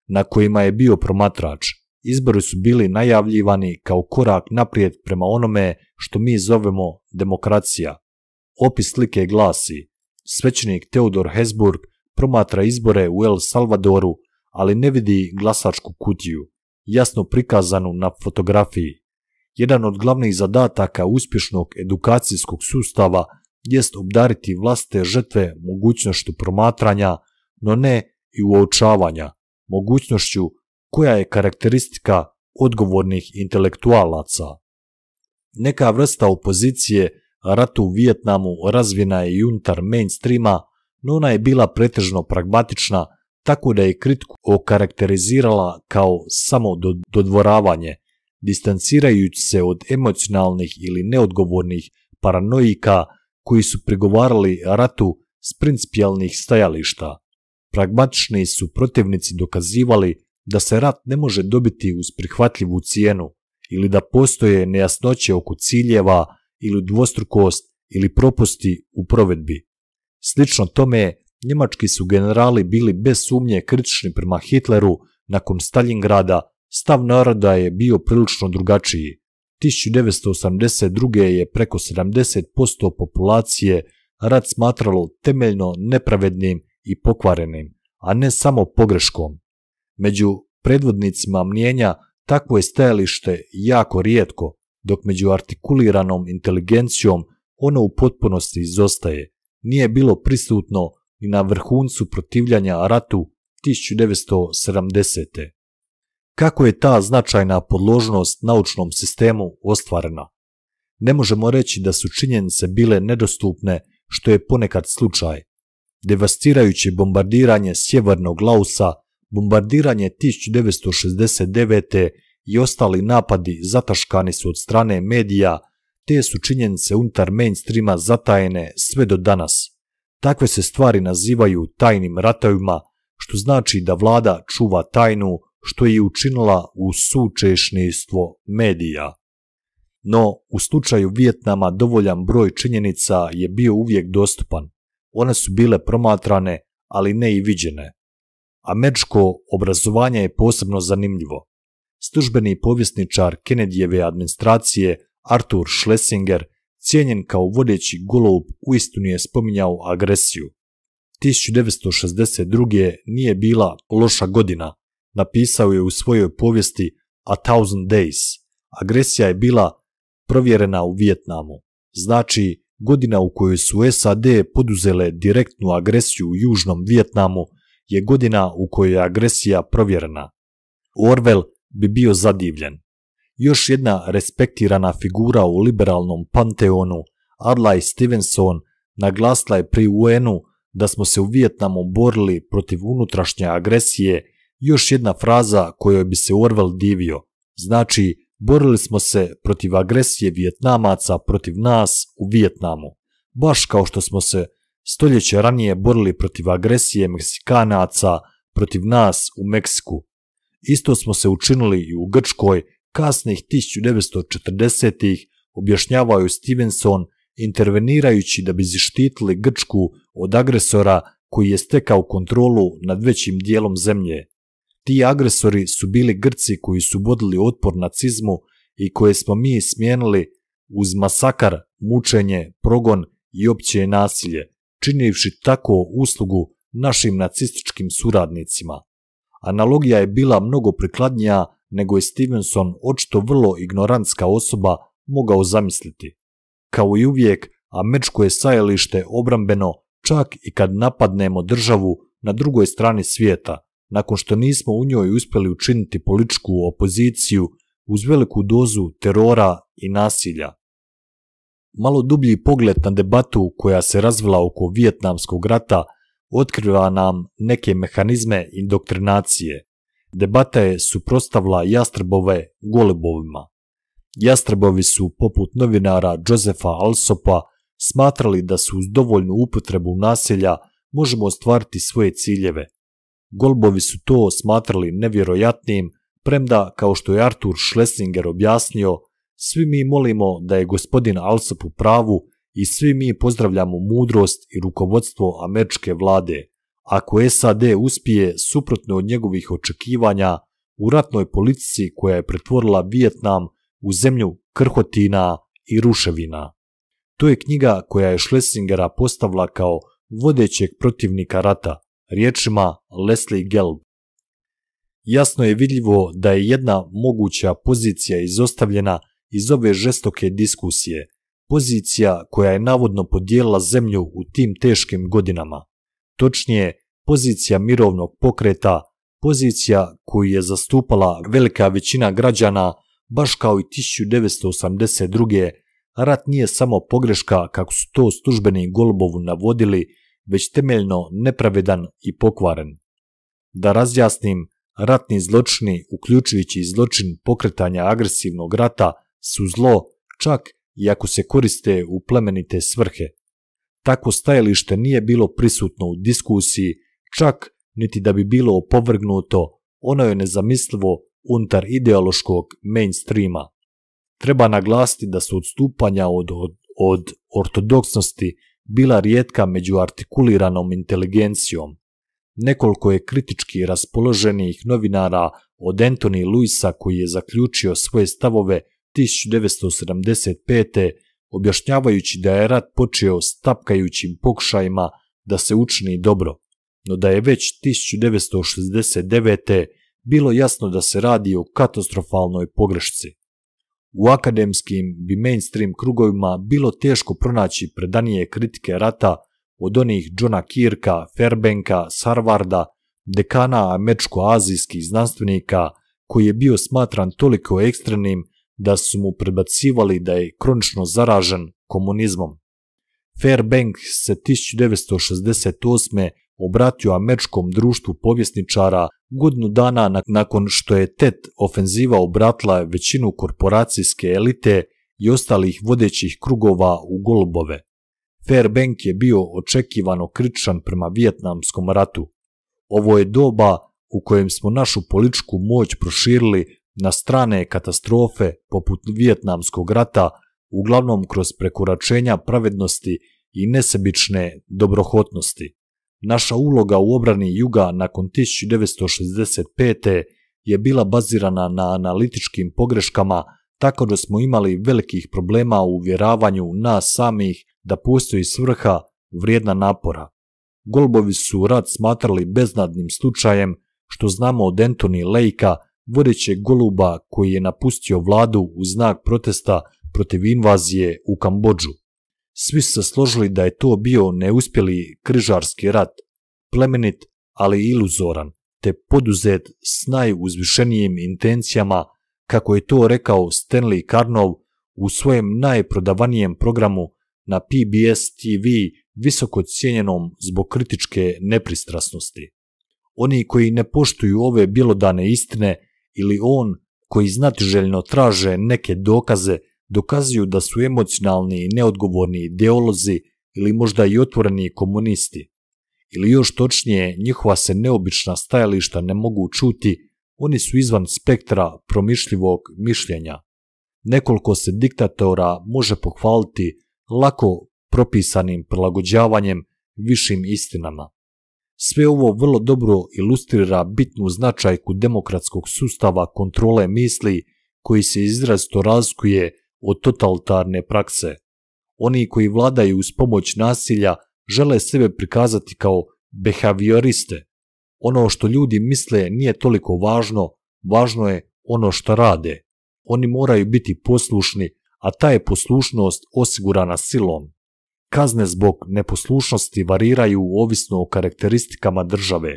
na kojima je bio promatrač izbori su bili najavljivani kao korak naprijed prema onome što mi zovemo demokracija. Opis slike glasi, svećenik Teodor Hesburg promatra izbore u El Salvadoru, ali ne vidi glasačku kutiju, jasno prikazanu na fotografiji. Jedan od glavnih zadataka uspješnog edukacijskog sustava jest obdariti vlaste žrtve mogućnošću promatranja, no ne i uočavanja, mogućnošću koja je karakteristika odgovornih intelektualaca. Neka vrsta opozicije ratu u Vijetnamu razvijena je i unutar mainstreama, no ona je bila pretežno pragmatična, tako da je kritiku okarakterizirala kao samo dodvoravanje, distancirajući se od emocionalnih ili neodgovornih paranoika koji su prigovarali ratu s principijalnih stajališta. Pragmatični su protivnici dokazivali da se rat ne može dobiti uz prihvatljivu cijenu ili da postoje nejasnoće oko ciljeva ili dvostrukost ili propusti u provedbi. Slično tome, njemački su generali bili bez sumnje kritični prema Hitleru nakon Stalingrada, stav naroda je bio prilično drugačiji. 1982. je preko 70% populacije rat smatralo temeljno nepravednim i pokvarenim, a ne samo pogreškom. Među predvodnicima mnjenja takvo je stajalište jako rijetko, dok među artikuliranom inteligencijom ono u potpunosti izostaje. Nije bilo prisutno i na vrhuncu protivljanja ratu 1970. Kako je ta značajna podložnost naučnom sistemu ostvarena? Ne možemo reći da su činjenice bile nedostupne, što je ponekad slučaj. Devastirajuće bombardiranje sjevernog Lausa bombardiranje 1969. i ostali napadi zataškani su od strane medija, te su činjenice unutar mainstreama zatajene sve do danas. Takve se stvari nazivaju tajnim ratovima, što znači da vlada čuva tajnu što je učinila u sučešnijstvo medija. No, u slučaju Vjetnama dovoljan broj činjenica je bio uvijek dostupan. One su bile promatrane, ali ne i viđene. Američko obrazovanje je posebno zanimljivo. Službeni povjesničar Kennedyjeve administracije Arthur Schlesinger, cijenjen kao vodeći golub, istinu je spominjao agresiju. 1962. nije bila loša godina, napisao je u svojoj povijesti A Thousand Days. Agresija je bila provjerena u Vijetnamu. Znači, godina u kojoj su SAD poduzele direktnu agresiju u Južnom Vijetnamu – je godina u kojoj je agresija provjerena. Orwell bi bio zadivljen. Još jedna respektirana figura u liberalnom panteonu, Adlai Stevenson, naglasila je pri UN-u da smo se u Vijetnamu borili protiv unutrašnje agresije, još jedna fraza kojoj bi se Orwell divio. Znači, borili smo se protiv agresije Vijetnamaca protiv nas u Vijetnamu, baš kao što smo se stoljeće ranije borili protiv agresije Meksikanaca protiv nas u Meksiku. Isto smo se učinili i u Grčkoj kasnih 1940-ih, objašnjavaju Stevenson, intervenirajući da bi zaštitili Grčku od agresora koji je stekao kontrolu nad većim dijelom zemlje. Ti agresori su bili Grci koji su bodili otpor nacizmu i koje smo mi smijenili uz masakar, mučenje, progon i opće nasilje činivši tako uslugu našim nacističkim suradnicima. Analogija je bila mnogo prikladnija nego je Stevenson očito vrlo ignorantska osoba mogao zamisliti. Kao i uvijek, američko je sajalište obrambeno čak i kad napadnemo državu na drugoj strani svijeta, nakon što nismo u njoj uspjeli učiniti političku opoziciju uz veliku dozu terora i nasilja malo dublji pogled na debatu koja se razvila oko Vijetnamskog rata otkriva nam neke mehanizme indoktrinacije. Debata je suprostavila jastrebove golebovima. Jastrebovi su, poput novinara Josefa Alsopa, smatrali da su uz dovoljnu upotrebu nasilja možemo ostvariti svoje ciljeve. Golbovi su to smatrali nevjerojatnim, premda, kao što je Artur Schlesinger objasnio, svi mi molimo da je gospodin Alsop u pravu i svi mi pozdravljamo mudrost i rukovodstvo američke vlade. Ako SAD uspije suprotno od njegovih očekivanja u ratnoj politici koja je pretvorila Vijetnam u zemlju krhotina i ruševina. To je knjiga koja je Schlesingera postavila kao vodećeg protivnika rata, riječima Leslie Gelb. Jasno je vidljivo da je jedna moguća pozicija izostavljena iz ove žestoke diskusije, pozicija koja je navodno podijelila zemlju u tim teškim godinama. Točnije, pozicija mirovnog pokreta, pozicija koju je zastupala velika većina građana, baš kao i 1982. Rat nije samo pogreška kako su to službeni Golubovu navodili, već temeljno nepravedan i pokvaren. Da razjasnim, ratni zločini, uključujući zločin pokretanja agresivnog rata, su zlo čak i ako se koriste u plemenite svrhe. Tako stajalište nije bilo prisutno u diskusiji, čak niti da bi bilo opovrgnuto, ono je nezamislivo unutar ideološkog mainstreama. Treba naglasiti da su odstupanja od, od, od ortodoksnosti bila rijetka među artikuliranom inteligencijom. Nekoliko je kritički raspoloženih novinara od Anthony Luisa koji je zaključio svoje stavove 1975. objašnjavajući da je rat počeo s tapkajućim pokušajima da se učini dobro, no da je već 1969. bilo jasno da se radi o katastrofalnoj pogrešci. U akademskim bi mainstream krugovima bilo teško pronaći predanije kritike rata od onih Johna Kirka, Fairbanka, Sarvarda, dekana američko-azijskih znanstvenika koji je bio smatran toliko ekstremnim da su mu prebacivali da je kronično zaražen komunizmom. Fairbank se 1968. obratio američkom društvu povjesničara godinu dana nakon što je TET ofenziva obratila većinu korporacijske elite i ostalih vodećih krugova u golubove. Fairbank je bio očekivano kritičan prema Vjetnamskom ratu. Ovo je doba u kojem smo našu političku moć proširili na strane katastrofe poput Vijetnamskog rata, uglavnom kroz prekoračenja pravednosti i nesebične dobrohotnosti. Naša uloga u obrani juga nakon 1965. je bila bazirana na analitičkim pogreškama, tako da smo imali velikih problema u uvjeravanju nas samih da postoji svrha vrijedna napora. Golbovi su rad smatrali beznadnim slučajem, što znamo od Anthony Lejka vodeće goluba koji je napustio vladu u znak protesta protiv invazije u Kambođu. Svi su se složili da je to bio neuspjeli križarski rat, plemenit ali iluzoran, te poduzet s najuzvišenijim intencijama, kako je to rekao Stanley Karnov u svojem najprodavanijem programu na PBS TV visoko cijenjenom zbog kritičke nepristrasnosti. Oni koji ne poštuju ove bjelodane istine ili on koji znatiželjno traže neke dokaze dokazuju da su emocionalni i neodgovorni ideolozi ili možda i otvoreni komunisti. Ili još točnije, njihova se neobična stajališta ne mogu čuti, oni su izvan spektra promišljivog mišljenja. Nekoliko se diktatora može pohvaliti lako propisanim prilagođavanjem višim istinama. Sve ovo vrlo dobro ilustrira bitnu značajku demokratskog sustava kontrole misli koji se izrazito razkuje od totalitarne prakse. Oni koji vladaju uz pomoć nasilja žele sebe prikazati kao behavioriste. Ono što ljudi misle nije toliko važno, važno je ono što rade. Oni moraju biti poslušni, a ta je poslušnost osigurana silom. Kazne zbog neposlušnosti variraju ovisno o karakteristikama države.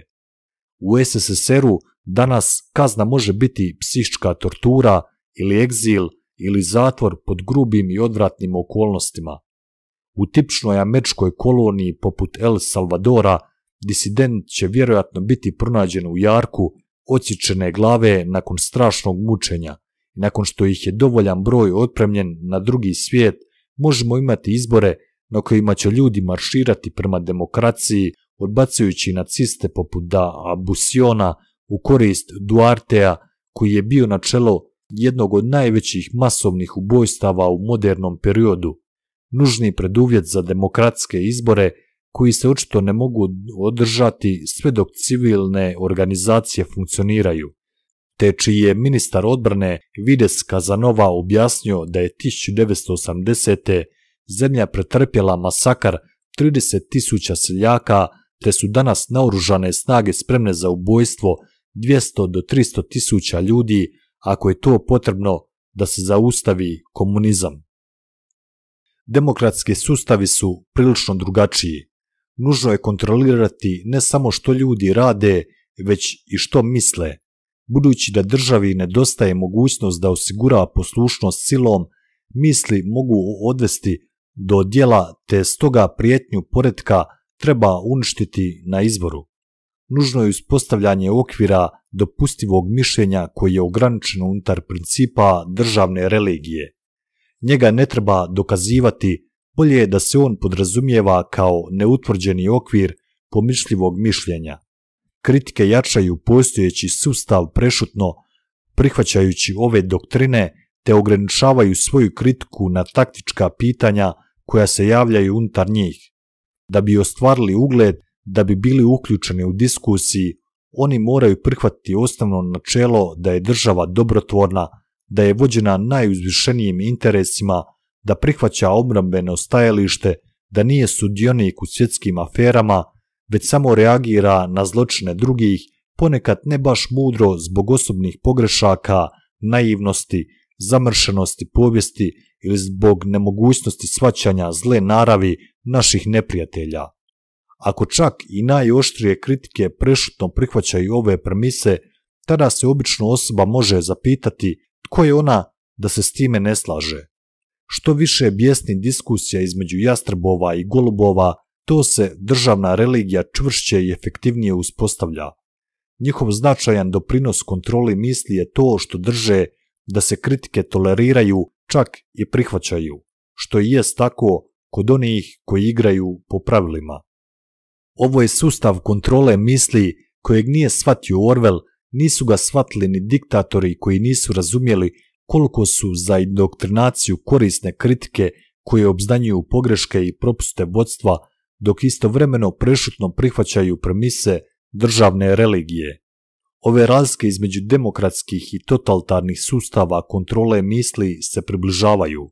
U SSSR-u danas kazna može biti psihička tortura ili egzil ili zatvor pod grubim i odvratnim okolnostima. U tipičnoj američkoj koloniji poput El Salvadora disident će vjerojatno biti pronađen u jarku odsječene glave nakon strašnog mučenja i nakon što ih je dovoljan broj otpremljen na drugi svijet možemo imati izbore na kojima će ljudi marširati prema demokraciji, odbacujući naciste poput Da Abusiona u korist Duartea, koji je bio na čelo jednog od najvećih masovnih ubojstava u modernom periodu, nužni preduvjet za demokratske izbore koji se očito ne mogu održati sve dok civilne organizacije funkcioniraju, te čiji je ministar odbrane Vides Kazanova objasnio da je 1980 zemlja pretrpjela masakar 30.000 seljaka, te su danas naoružane snage spremne za ubojstvo 200 do 300 tisuća ljudi ako je to potrebno da se zaustavi komunizam. Demokratski sustavi su prilično drugačiji. Nužno je kontrolirati ne samo što ljudi rade, već i što misle. Budući da državi nedostaje mogućnost da osigura poslušnost silom, misli mogu odvesti do dijela te stoga prijetnju poretka treba uništiti na izvoru. Nužno je uspostavljanje okvira dopustivog mišljenja koji je ograničeno unutar principa državne religije. Njega ne treba dokazivati, bolje je da se on podrazumijeva kao neutvrđeni okvir pomišljivog mišljenja. Kritike jačaju postojeći sustav prešutno, prihvaćajući ove doktrine te ograničavaju svoju kritiku na taktička pitanja – koja se javljaju unutar njih. Da bi ostvarili ugled, da bi bili uključeni u diskusiji, oni moraju prihvatiti osnovno načelo da je država dobrotvorna, da je vođena najuzvišenijim interesima, da prihvaća obrambeno stajalište, da nije sudionik u svjetskim aferama, već samo reagira na zločine drugih, ponekad ne baš mudro zbog osobnih pogrešaka, naivnosti, zamršenosti povijesti, ili zbog nemogućnosti svaćanja zle naravi naših neprijatelja. Ako čak i najoštrije kritike prešutno prihvaćaju ove premise, tada se obično osoba može zapitati tko je ona da se s time ne slaže. Što više bijesni diskusija između jastrebova i golubova, to se državna religija čvršće i efektivnije uspostavlja. Njihov značajan doprinos kontroli misli je to što drže da se kritike toleriraju čak i prihvaćaju, što i jest tako kod onih koji igraju po pravilima. Ovo je sustav kontrole misli kojeg nije shvatio Orwell, nisu ga shvatili ni diktatori koji nisu razumjeli koliko su za indoktrinaciju korisne kritike koje obzdanjuju pogreške i propuste vodstva, dok istovremeno prešutno prihvaćaju premise državne religije. Ove razlike između demokratskih i totalitarnih sustava kontrole misli se približavaju.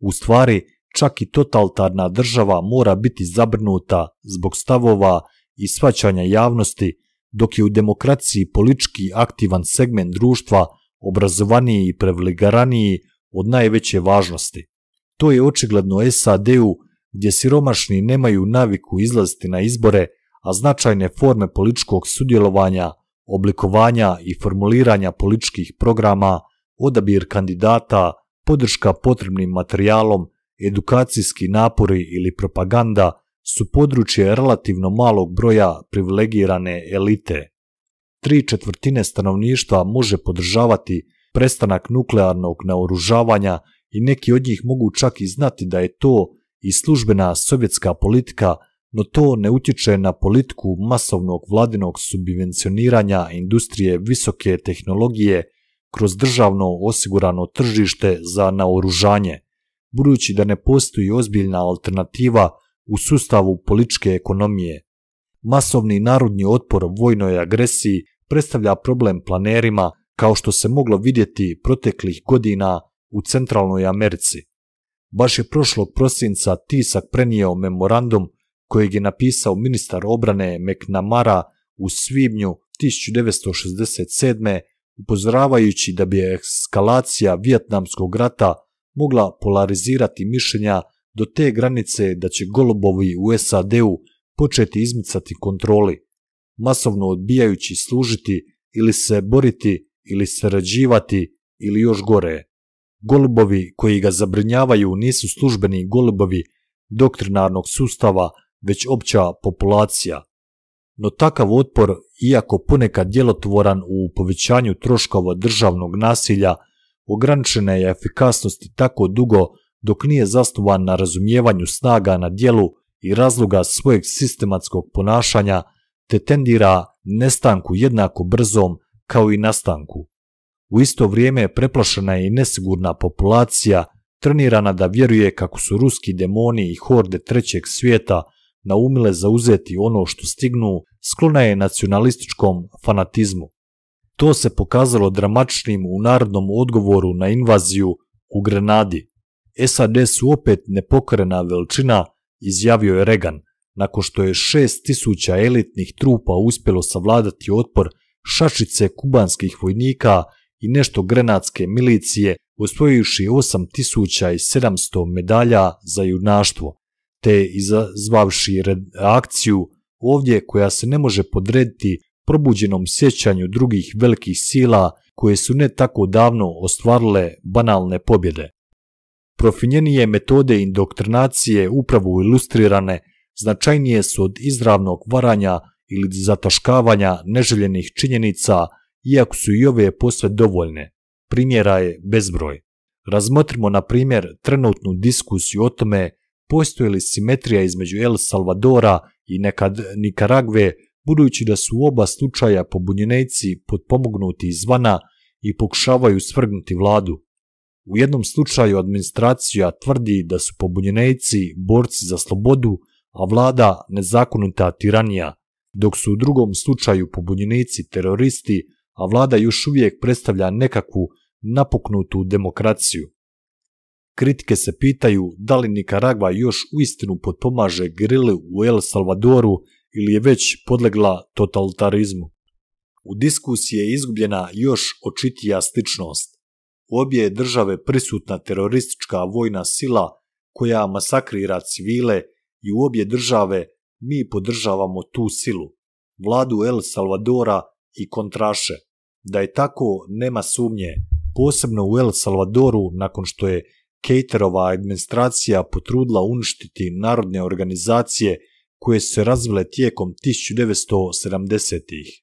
U stvari, čak i totalitarna država mora biti zabrnuta zbog stavova i svaćanja javnosti, dok je u demokraciji politički aktivan segment društva obrazovaniji i prevligaraniji od najveće važnosti. To je očigledno SAD-u gdje siromašni nemaju naviku izlaziti na izbore, a značajne forme političkog sudjelovanja – oblikovanja i formuliranja političkih programa, odabir kandidata, podrška potrebnim materijalom, edukacijski napori ili propaganda su područje relativno malog broja privilegirane elite. Tri četvrtine stanovništva može podržavati prestanak nuklearnog naoružavanja i neki od njih mogu čak i znati da je to i službena sovjetska politika no to ne utječe na politiku masovnog vladinog subvencioniranja industrije visoke tehnologije kroz državno osigurano tržište za naoružanje, budući da ne postoji ozbiljna alternativa u sustavu političke ekonomije. Masovni narodni otpor vojnoj agresiji predstavlja problem planerima kao što se moglo vidjeti proteklih godina u Centralnoj Americi. Baš je prošlog prosinca Tisak prenio memorandum kojeg je napisao ministar obrane McNamara u svibnju 1967. upozoravajući da bi eskalacija Vijetnamskog rata mogla polarizirati mišljenja do te granice da će golubovi u SAD-u početi izmicati kontroli, masovno odbijajući služiti ili se boriti ili sarađivati ili još gore. Golubovi koji ga zabrinjavaju nisu službeni golubovi doktrinarnog sustava već opća populacija. No takav otpor, iako ponekad djelotvoran u povećanju troškova državnog nasilja, ograničena je efikasnosti tako dugo dok nije zasnovan na razumijevanju snaga na dijelu i razloga svojeg sistematskog ponašanja te tendira nestanku jednako brzom kao i nastanku. U isto vrijeme preplašena je i nesigurna populacija trenirana da vjeruje kako su ruski demoni i horde trećeg svijeta naumile zauzeti ono što stignu, sklona je nacionalističkom fanatizmu. To se pokazalo dramačnim u narodnom odgovoru na invaziju u Grenadi. SAD su opet nepokrena veličina, izjavio je Reagan, nakon što je šest tisuća elitnih trupa uspjelo savladati otpor šašice kubanskih vojnika i nešto grenadske milicije, osvojivši 8700 medalja za junaštvo te izazvavši reakciju ovdje koja se ne može podrediti probuđenom sjećanju drugih velikih sila koje su ne tako davno ostvarile banalne pobjede. Profinjenije metode indoktrinacije upravo ilustrirane značajnije su od izravnog varanja ili zataškavanja neželjenih činjenica, iako su i ove posve dovoljne. Primjera je bezbroj. Razmotrimo na primjer trenutnu diskusiju o tome postoji li simetrija između El Salvadora i nekad Nikaragve, budući da su u oba slučaja pobunjenici potpomognuti izvana i pokušavaju svrgnuti vladu. U jednom slučaju administracija tvrdi da su pobunjenici borci za slobodu, a vlada nezakonita tiranija, dok su u drugom slučaju pobunjenici teroristi, a vlada još uvijek predstavlja nekakvu napuknutu demokraciju. Kritike se pitaju da li Nikaragva još uistinu potpomaže grili u El Salvadoru ili je već podlegla totalitarizmu. U diskusiji je izgubljena još očitija sličnost. U obje države prisutna teroristička vojna sila koja masakrira civile i u obje države mi podržavamo tu silu, vladu El Salvadora i kontraše. Da je tako, nema sumnje, posebno u El Salvadoru nakon što je Katerova administracija potrudila uništiti narodne organizacije koje se razvile tijekom 1970-ih.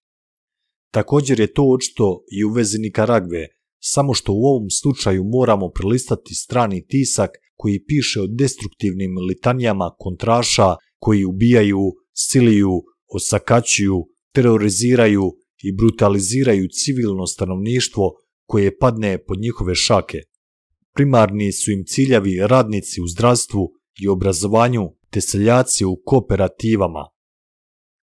Također je to očito i u vezi Nikaragve, samo što u ovom slučaju moramo prelistati strani tisak koji piše o destruktivnim litanjama kontraša koji ubijaju, siliju, osakaćuju, teroriziraju i brutaliziraju civilno stanovništvo koje padne pod njihove šake. Primarni su im ciljavi radnici u zdravstvu i obrazovanju te seljaci u kooperativama.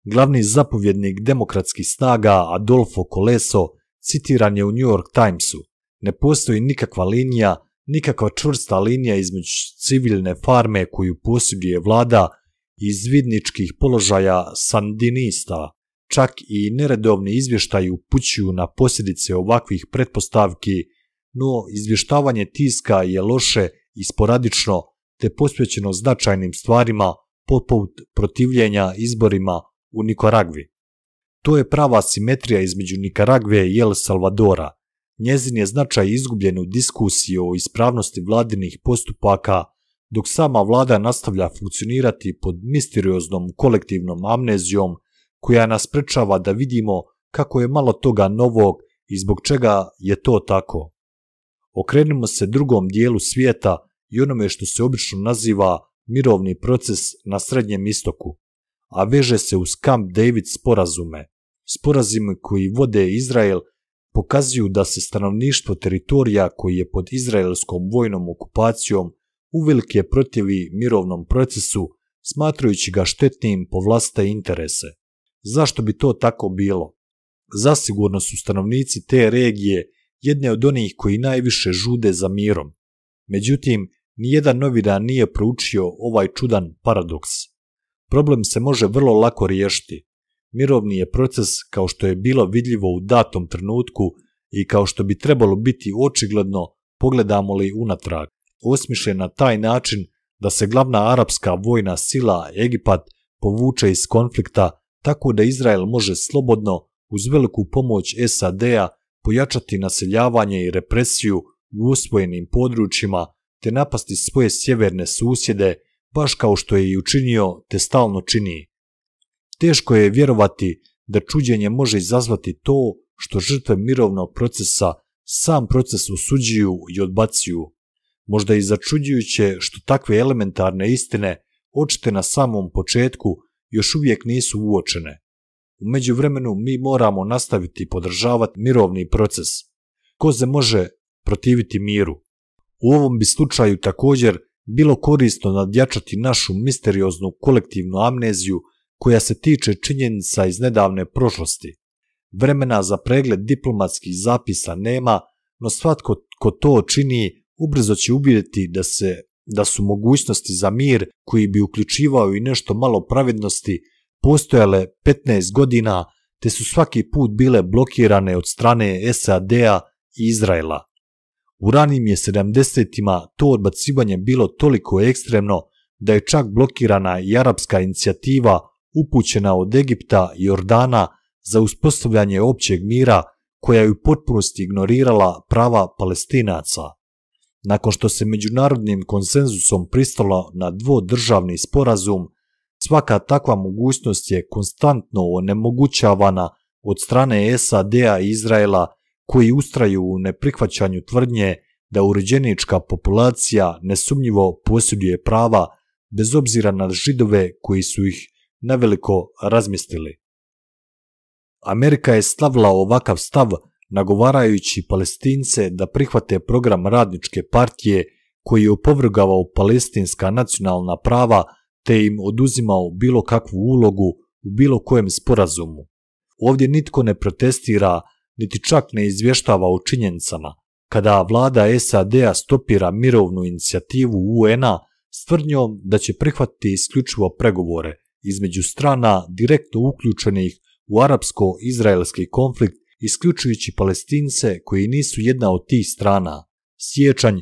Glavni zapovjednik demokratskih snaga Adolfo Coleso citiran je u New York Timesu. Ne postoji nikakva linija, nikakva čvrsta linija između civilne farme koju posjeduje vlada i izvidničkih položaja sandinista. Čak i neredovni izvještaji upućuju na posljedice ovakvih pretpostavki no izvještavanje tiska je loše i sporadično te posvećeno značajnim stvarima poput protivljenja izborima u Nikaragvi. To je prava simetrija između Nikaragve i El Salvadora. Njezin je značaj izgubljen u diskusiji o ispravnosti vladinih postupaka, dok sama vlada nastavlja funkcionirati pod misterioznom kolektivnom amnezijom koja nas prečava da vidimo kako je malo toga novog i zbog čega je to tako. Okrenimo se drugom dijelu svijeta i onome što se obično naziva mirovni proces na Srednjem istoku, a veže se uz Camp David sporazume. Sporazumi koji vode Izrael pokazuju da se stanovništvo teritorija koji je pod izraelskom vojnom okupacijom uvelike protivi mirovnom procesu, smatrajući ga štetnim po vlastite interese. Zašto bi to tako bilo? Zasigurno su stanovnici te regije jedne od onih koji najviše žude za mirom. Međutim, nijedan novinar nije proučio ovaj čudan paradoks. Problem se može vrlo lako riješiti. Mirovni je proces kao što je bilo vidljivo u datom trenutku i kao što bi trebalo biti očigledno pogledamo li unatrag. Osmišljen na taj način da se glavna arapska vojna sila Egipat povuče iz konflikta tako da Izrael može slobodno uz veliku pomoć SAD-a pojačati naseljavanje i represiju u usvojenim područjima te napasti svoje sjeverne susjede, baš kao što je i učinio te stalno čini. Teško je vjerovati da čuđenje može izazvati to što žrtve mirovnog procesa sam proces usuđuju i odbacuju. Možda i začuđujuće što takve elementarne istine očite na samom početku još uvijek nisu uočene. U međuvremenu mi moramo nastaviti podržavati mirovni proces. Ko se može protiviti miru? U ovom bi slučaju također bilo korisno nadjačati našu misterioznu kolektivnu amneziju koja se tiče činjenica iz nedavne prošlosti. Vremena za pregled diplomatskih zapisa nema, no svatko ko to čini ubrzo će uvidjeti da se da su mogućnosti za mir koji bi uključivao i nešto malo pravednosti postojale 15 godina te su svaki put bile blokirane od strane SAD-a i Izraela. U ranim je 70-ima to odbacivanje bilo toliko ekstremno da je čak blokirana i arapska inicijativa upućena od Egipta i Jordana za uspostavljanje općeg mira koja je u potpunosti ignorirala prava palestinaca. Nakon što se međunarodnim konsenzusom pristalo na dvodržavni sporazum, Svaka takva mogućnost je konstantno onemogućavana od strane SAD-a i Izraela koji ustraju u neprihvaćanju tvrdnje da uređenička populacija nesumnjivo posjeduje prava bez obzira na židove koji su ih neveliko razmjestili. Amerika je stavila ovakav stav nagovarajući palestince da prihvate program radničke partije koji je opovrgavao palestinska nacionalna prava te im oduzimao bilo kakvu ulogu u bilo kojem sporazumu. Ovdje nitko ne protestira, niti čak ne izvještava o činjenicama, kada vlada SAD-a stopira mirovnu inicijativu UN-a s tvrdnjom da će prihvatiti isključivo pregovore između strana direktno uključenih u arapsko-izraelski konflikt, isključujući palestince koji nisu jedna od tih strana. Siječanj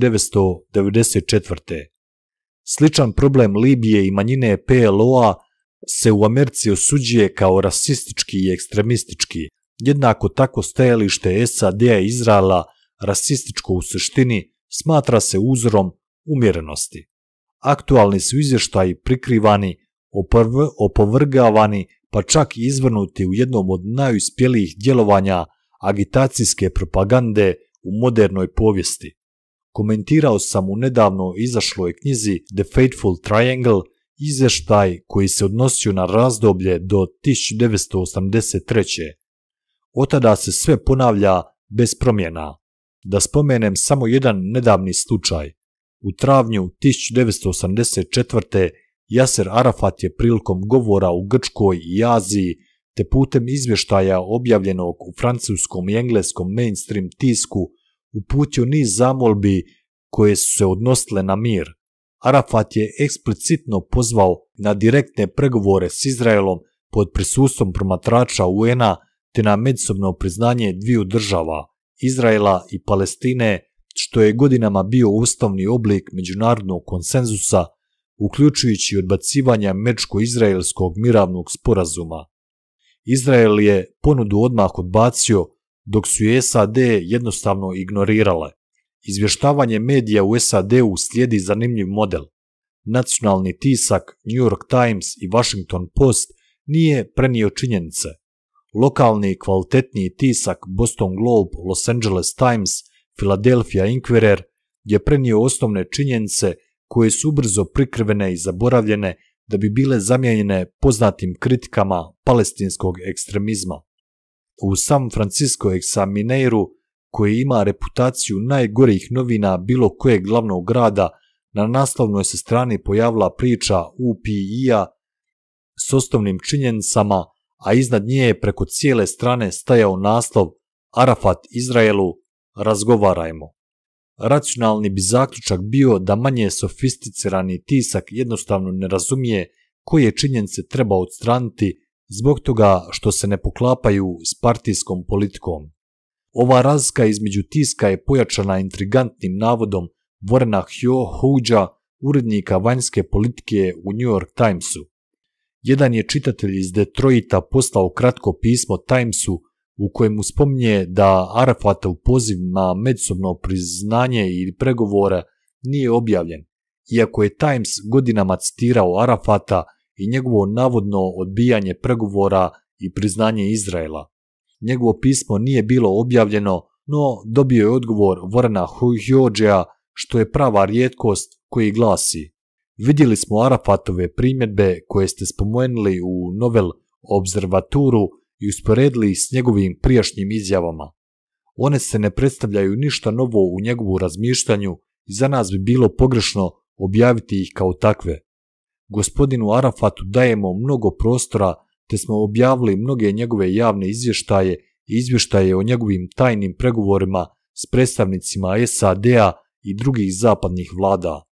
1994. Sličan problem Libije i manjine PLO-a se u Americi osuđuje kao rasistički i ekstremistički. Jednako tako stajalište SAD-a Izraela, rasističko u suštini, smatra se uzorom umjerenosti. Aktualni su izvještaji prikrivani, opovrgavani, pa čak i izvrnuti u jednom od najuspjelijih djelovanja agitacijske propagande u modernoj povijesti komentirao sam u nedavno izašloj knjizi The Fateful Triangle izvještaj koji se odnosio na razdoblje do 1983. Od tada se sve ponavlja bez promjena. Da spomenem samo jedan nedavni slučaj. U travnju 1984. Jaser Arafat je prilikom govora u Grčkoj i Aziji te putem izvještaja objavljenog u francuskom i engleskom mainstream tisku uputio niz zamolbi koje su se odnosile na mir. Arafat je eksplicitno pozvao na direktne pregovore s Izraelom pod prisustvom promatrača UN-a te na međusobno priznanje dviju država, Izraela i Palestine, što je godinama bio ustavni oblik međunarodnog konsenzusa, uključujući odbacivanje mečko izraelskog miravnog sporazuma. Izrael je ponudu odmah odbacio dok su je SAD jednostavno ignorirale. Izvještavanje medija u SAD-u slijedi zanimljiv model. Nacionalni tisak, New York Times i Washington Post nije prenio činjenice. Lokalni i kvalitetniji tisak Boston Globe, Los Angeles Times, Philadelphia Inquirer je prenio osnovne činjenice koje su ubrzo prikrivene i zaboravljene da bi bile zamijenjene poznatim kritikama palestinskog ekstremizma. U San Francisco Examineru, koji ima reputaciju najgorih novina bilo kojeg glavnog grada, na naslovnoj se strani pojavila priča UPI-a s osnovnim činjenicama, a iznad nje je preko cijele strane stajao naslov Arafat Izraelu, razgovarajmo. Racionalni bi zaključak bio da manje sofisticirani tisak jednostavno ne razumije koje činjenice treba odstraniti zbog toga što se ne poklapaju s partijskom politikom. Ova razlika između tiska je pojačana intrigantnim navodom Vorena Hjo Hođa, urednika vanjske politike u New York Timesu. Jedan je čitatelj iz Detroita poslao kratko pismo Timesu u kojemu spominje da u poziv na međusobno priznanje ili pregovore nije objavljen, iako je Times godinama citirao Arafata i njegovo navodno odbijanje pregovora i priznanje Izraela. Njegovo pismo nije bilo objavljeno, no dobio je odgovor Vorana Hujođeja, što je prava rijetkost koji glasi Vidjeli smo Arafatove primjedbe koje ste spomenuli u novel Observaturu i usporedili s njegovim prijašnjim izjavama. One se ne predstavljaju ništa novo u njegovu razmišljanju i za nas bi bilo pogrešno objaviti ih kao takve. Gospodinu Arafatu dajemo mnogo prostora te smo objavili mnoge njegove javne izvještaje i izvještaje o njegovim tajnim pregovorima s predstavnicima SAD-a i drugih zapadnih vlada.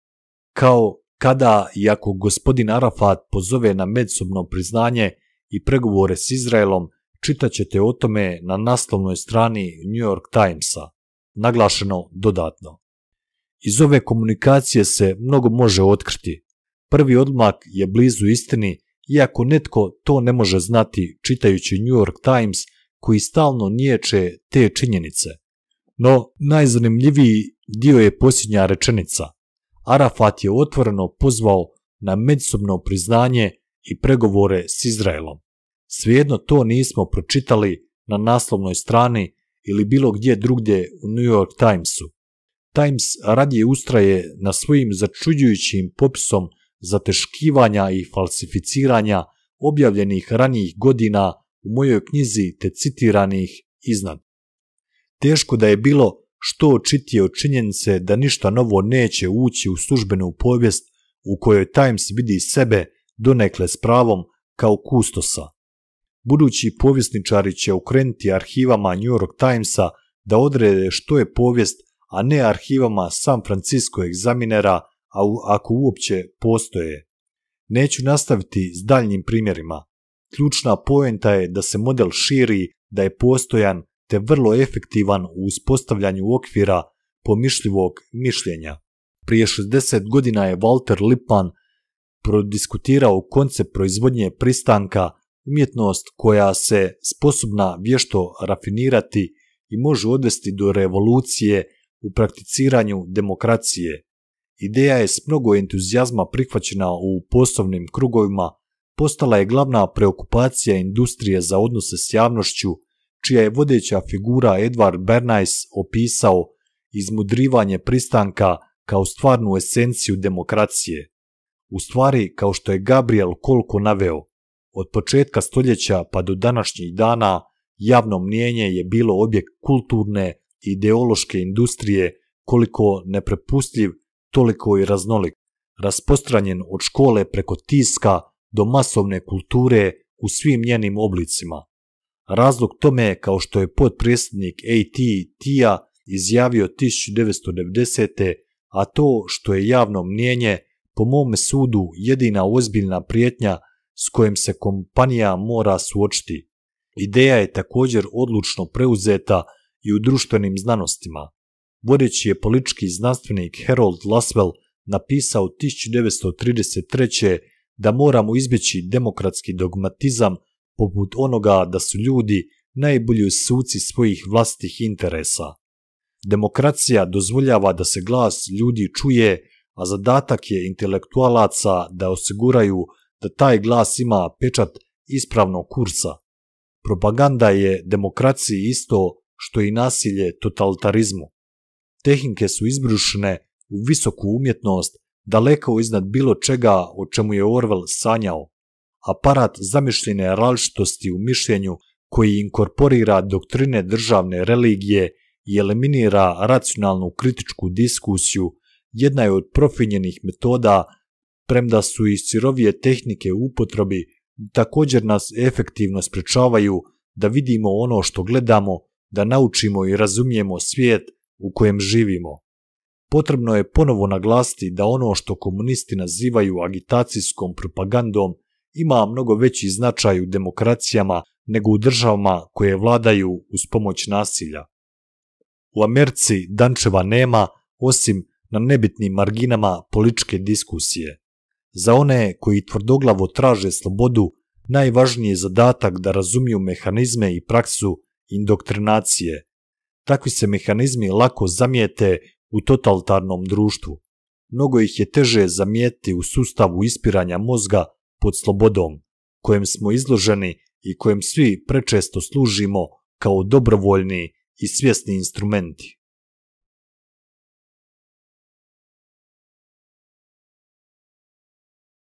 Kao kada i ako gospodin Arafat pozove na medsobno priznanje i pregovore s Izraelom, čitat ćete o tome na naslovnoj strani New York Timesa, naglašeno dodatno. Iz ove komunikacije se mnogo može otkriti, Prvi odmak je blizu istini, iako netko to ne može znati čitajući New York Times koji stalno niječe te činjenice. No, najzanimljiviji dio je posljednja rečenica. Arafat je otvoreno pozvao na međusobno priznanje i pregovore s Izraelom. Svejedno to nismo pročitali na naslovnoj strani ili bilo gdje drugdje u New York Timesu. Times radije ustraje na svojim začuđujućim popisom zateškivanja i falsificiranja objavljenih ranijih godina u mojoj knjizi te citiranih iznad. Teško da je bilo što očitije od činjenice da ništa novo neće ući u službenu povijest u kojoj Times vidi sebe donekle s pravom kao kustosa. Budući povjesničari će okrenuti arhivama New York Timesa da odrede što je povijest, a ne arhivama San Francisco Examinera a ako uopće postoje. Neću nastaviti s daljnjim primjerima. Ključna poenta je da se model širi, da je postojan te vrlo efektivan u uspostavljanju okvira pomišljivog mišljenja. Prije 60 godina je Walter Lippmann prodiskutirao koncept proizvodnje pristanka, umjetnost koja se sposobna vješto rafinirati i može odvesti do revolucije u prakticiranju demokracije. Ideja je s mnogo entuzijazma prihvaćena u poslovnim krugovima, postala je glavna preokupacija industrije za odnose s javnošću, čija je vodeća figura Edward Bernays opisao izmudrivanje pristanka kao stvarnu esenciju demokracije. U stvari, kao što je Gabriel Kolko naveo, od početka stoljeća pa do današnjih dana javno mnijenje je bilo objekt kulturne i ideološke industrije koliko neprepustljiv toliko i raznolik, raspostranjen od škole preko tiska do masovne kulture u svim njenim oblicima. Razlog tome je, kao što je potpredsjednik AT-TIA izjavio 1990. a to što je javno mnjenje, po mome sudu, jedina ozbiljna prijetnja s kojim se kompanija mora suočiti. Ideja je također odlučno preuzeta i u društvenim znanostima vodeći je politički znanstvenik Harold Laswell napisao 1933. da moramo izbjeći demokratski dogmatizam poput onoga da su ljudi najbolji suci svojih vlastitih interesa. Demokracija dozvoljava da se glas ljudi čuje, a zadatak je intelektualaca da osiguraju da taj glas ima pečat ispravnog kursa. Propaganda je demokraciji isto što i nasilje totalitarizmu tehnike su izbrušene u visoku umjetnost daleko iznad bilo čega o čemu je Orwell sanjao. Aparat zamišljene različitosti u mišljenju koji inkorporira doktrine državne religije i eliminira racionalnu kritičku diskusiju jedna je od profinjenih metoda, premda su i sirovije tehnike u upotrebi, također nas efektivno sprečavaju da vidimo ono što gledamo, da naučimo i razumijemo svijet, u kojem živimo. Potrebno je ponovo naglasiti da ono što komunisti nazivaju agitacijskom propagandom ima mnogo veći značaj u demokracijama nego u državama koje vladaju uz pomoć nasilja. U Americi dančeva nema osim na nebitnim marginama političke diskusije. Za one koji tvrdoglavo traže slobodu, najvažniji je zadatak da razumiju mehanizme i praksu indoktrinacije, Takvi se mehanizmi lako zamijete u totalitarnom društvu. Mnogo ih je teže zamijeti u sustavu ispiranja mozga pod slobodom, kojem smo izloženi i kojem svi prečesto služimo kao dobrovoljni i svjesni instrumenti.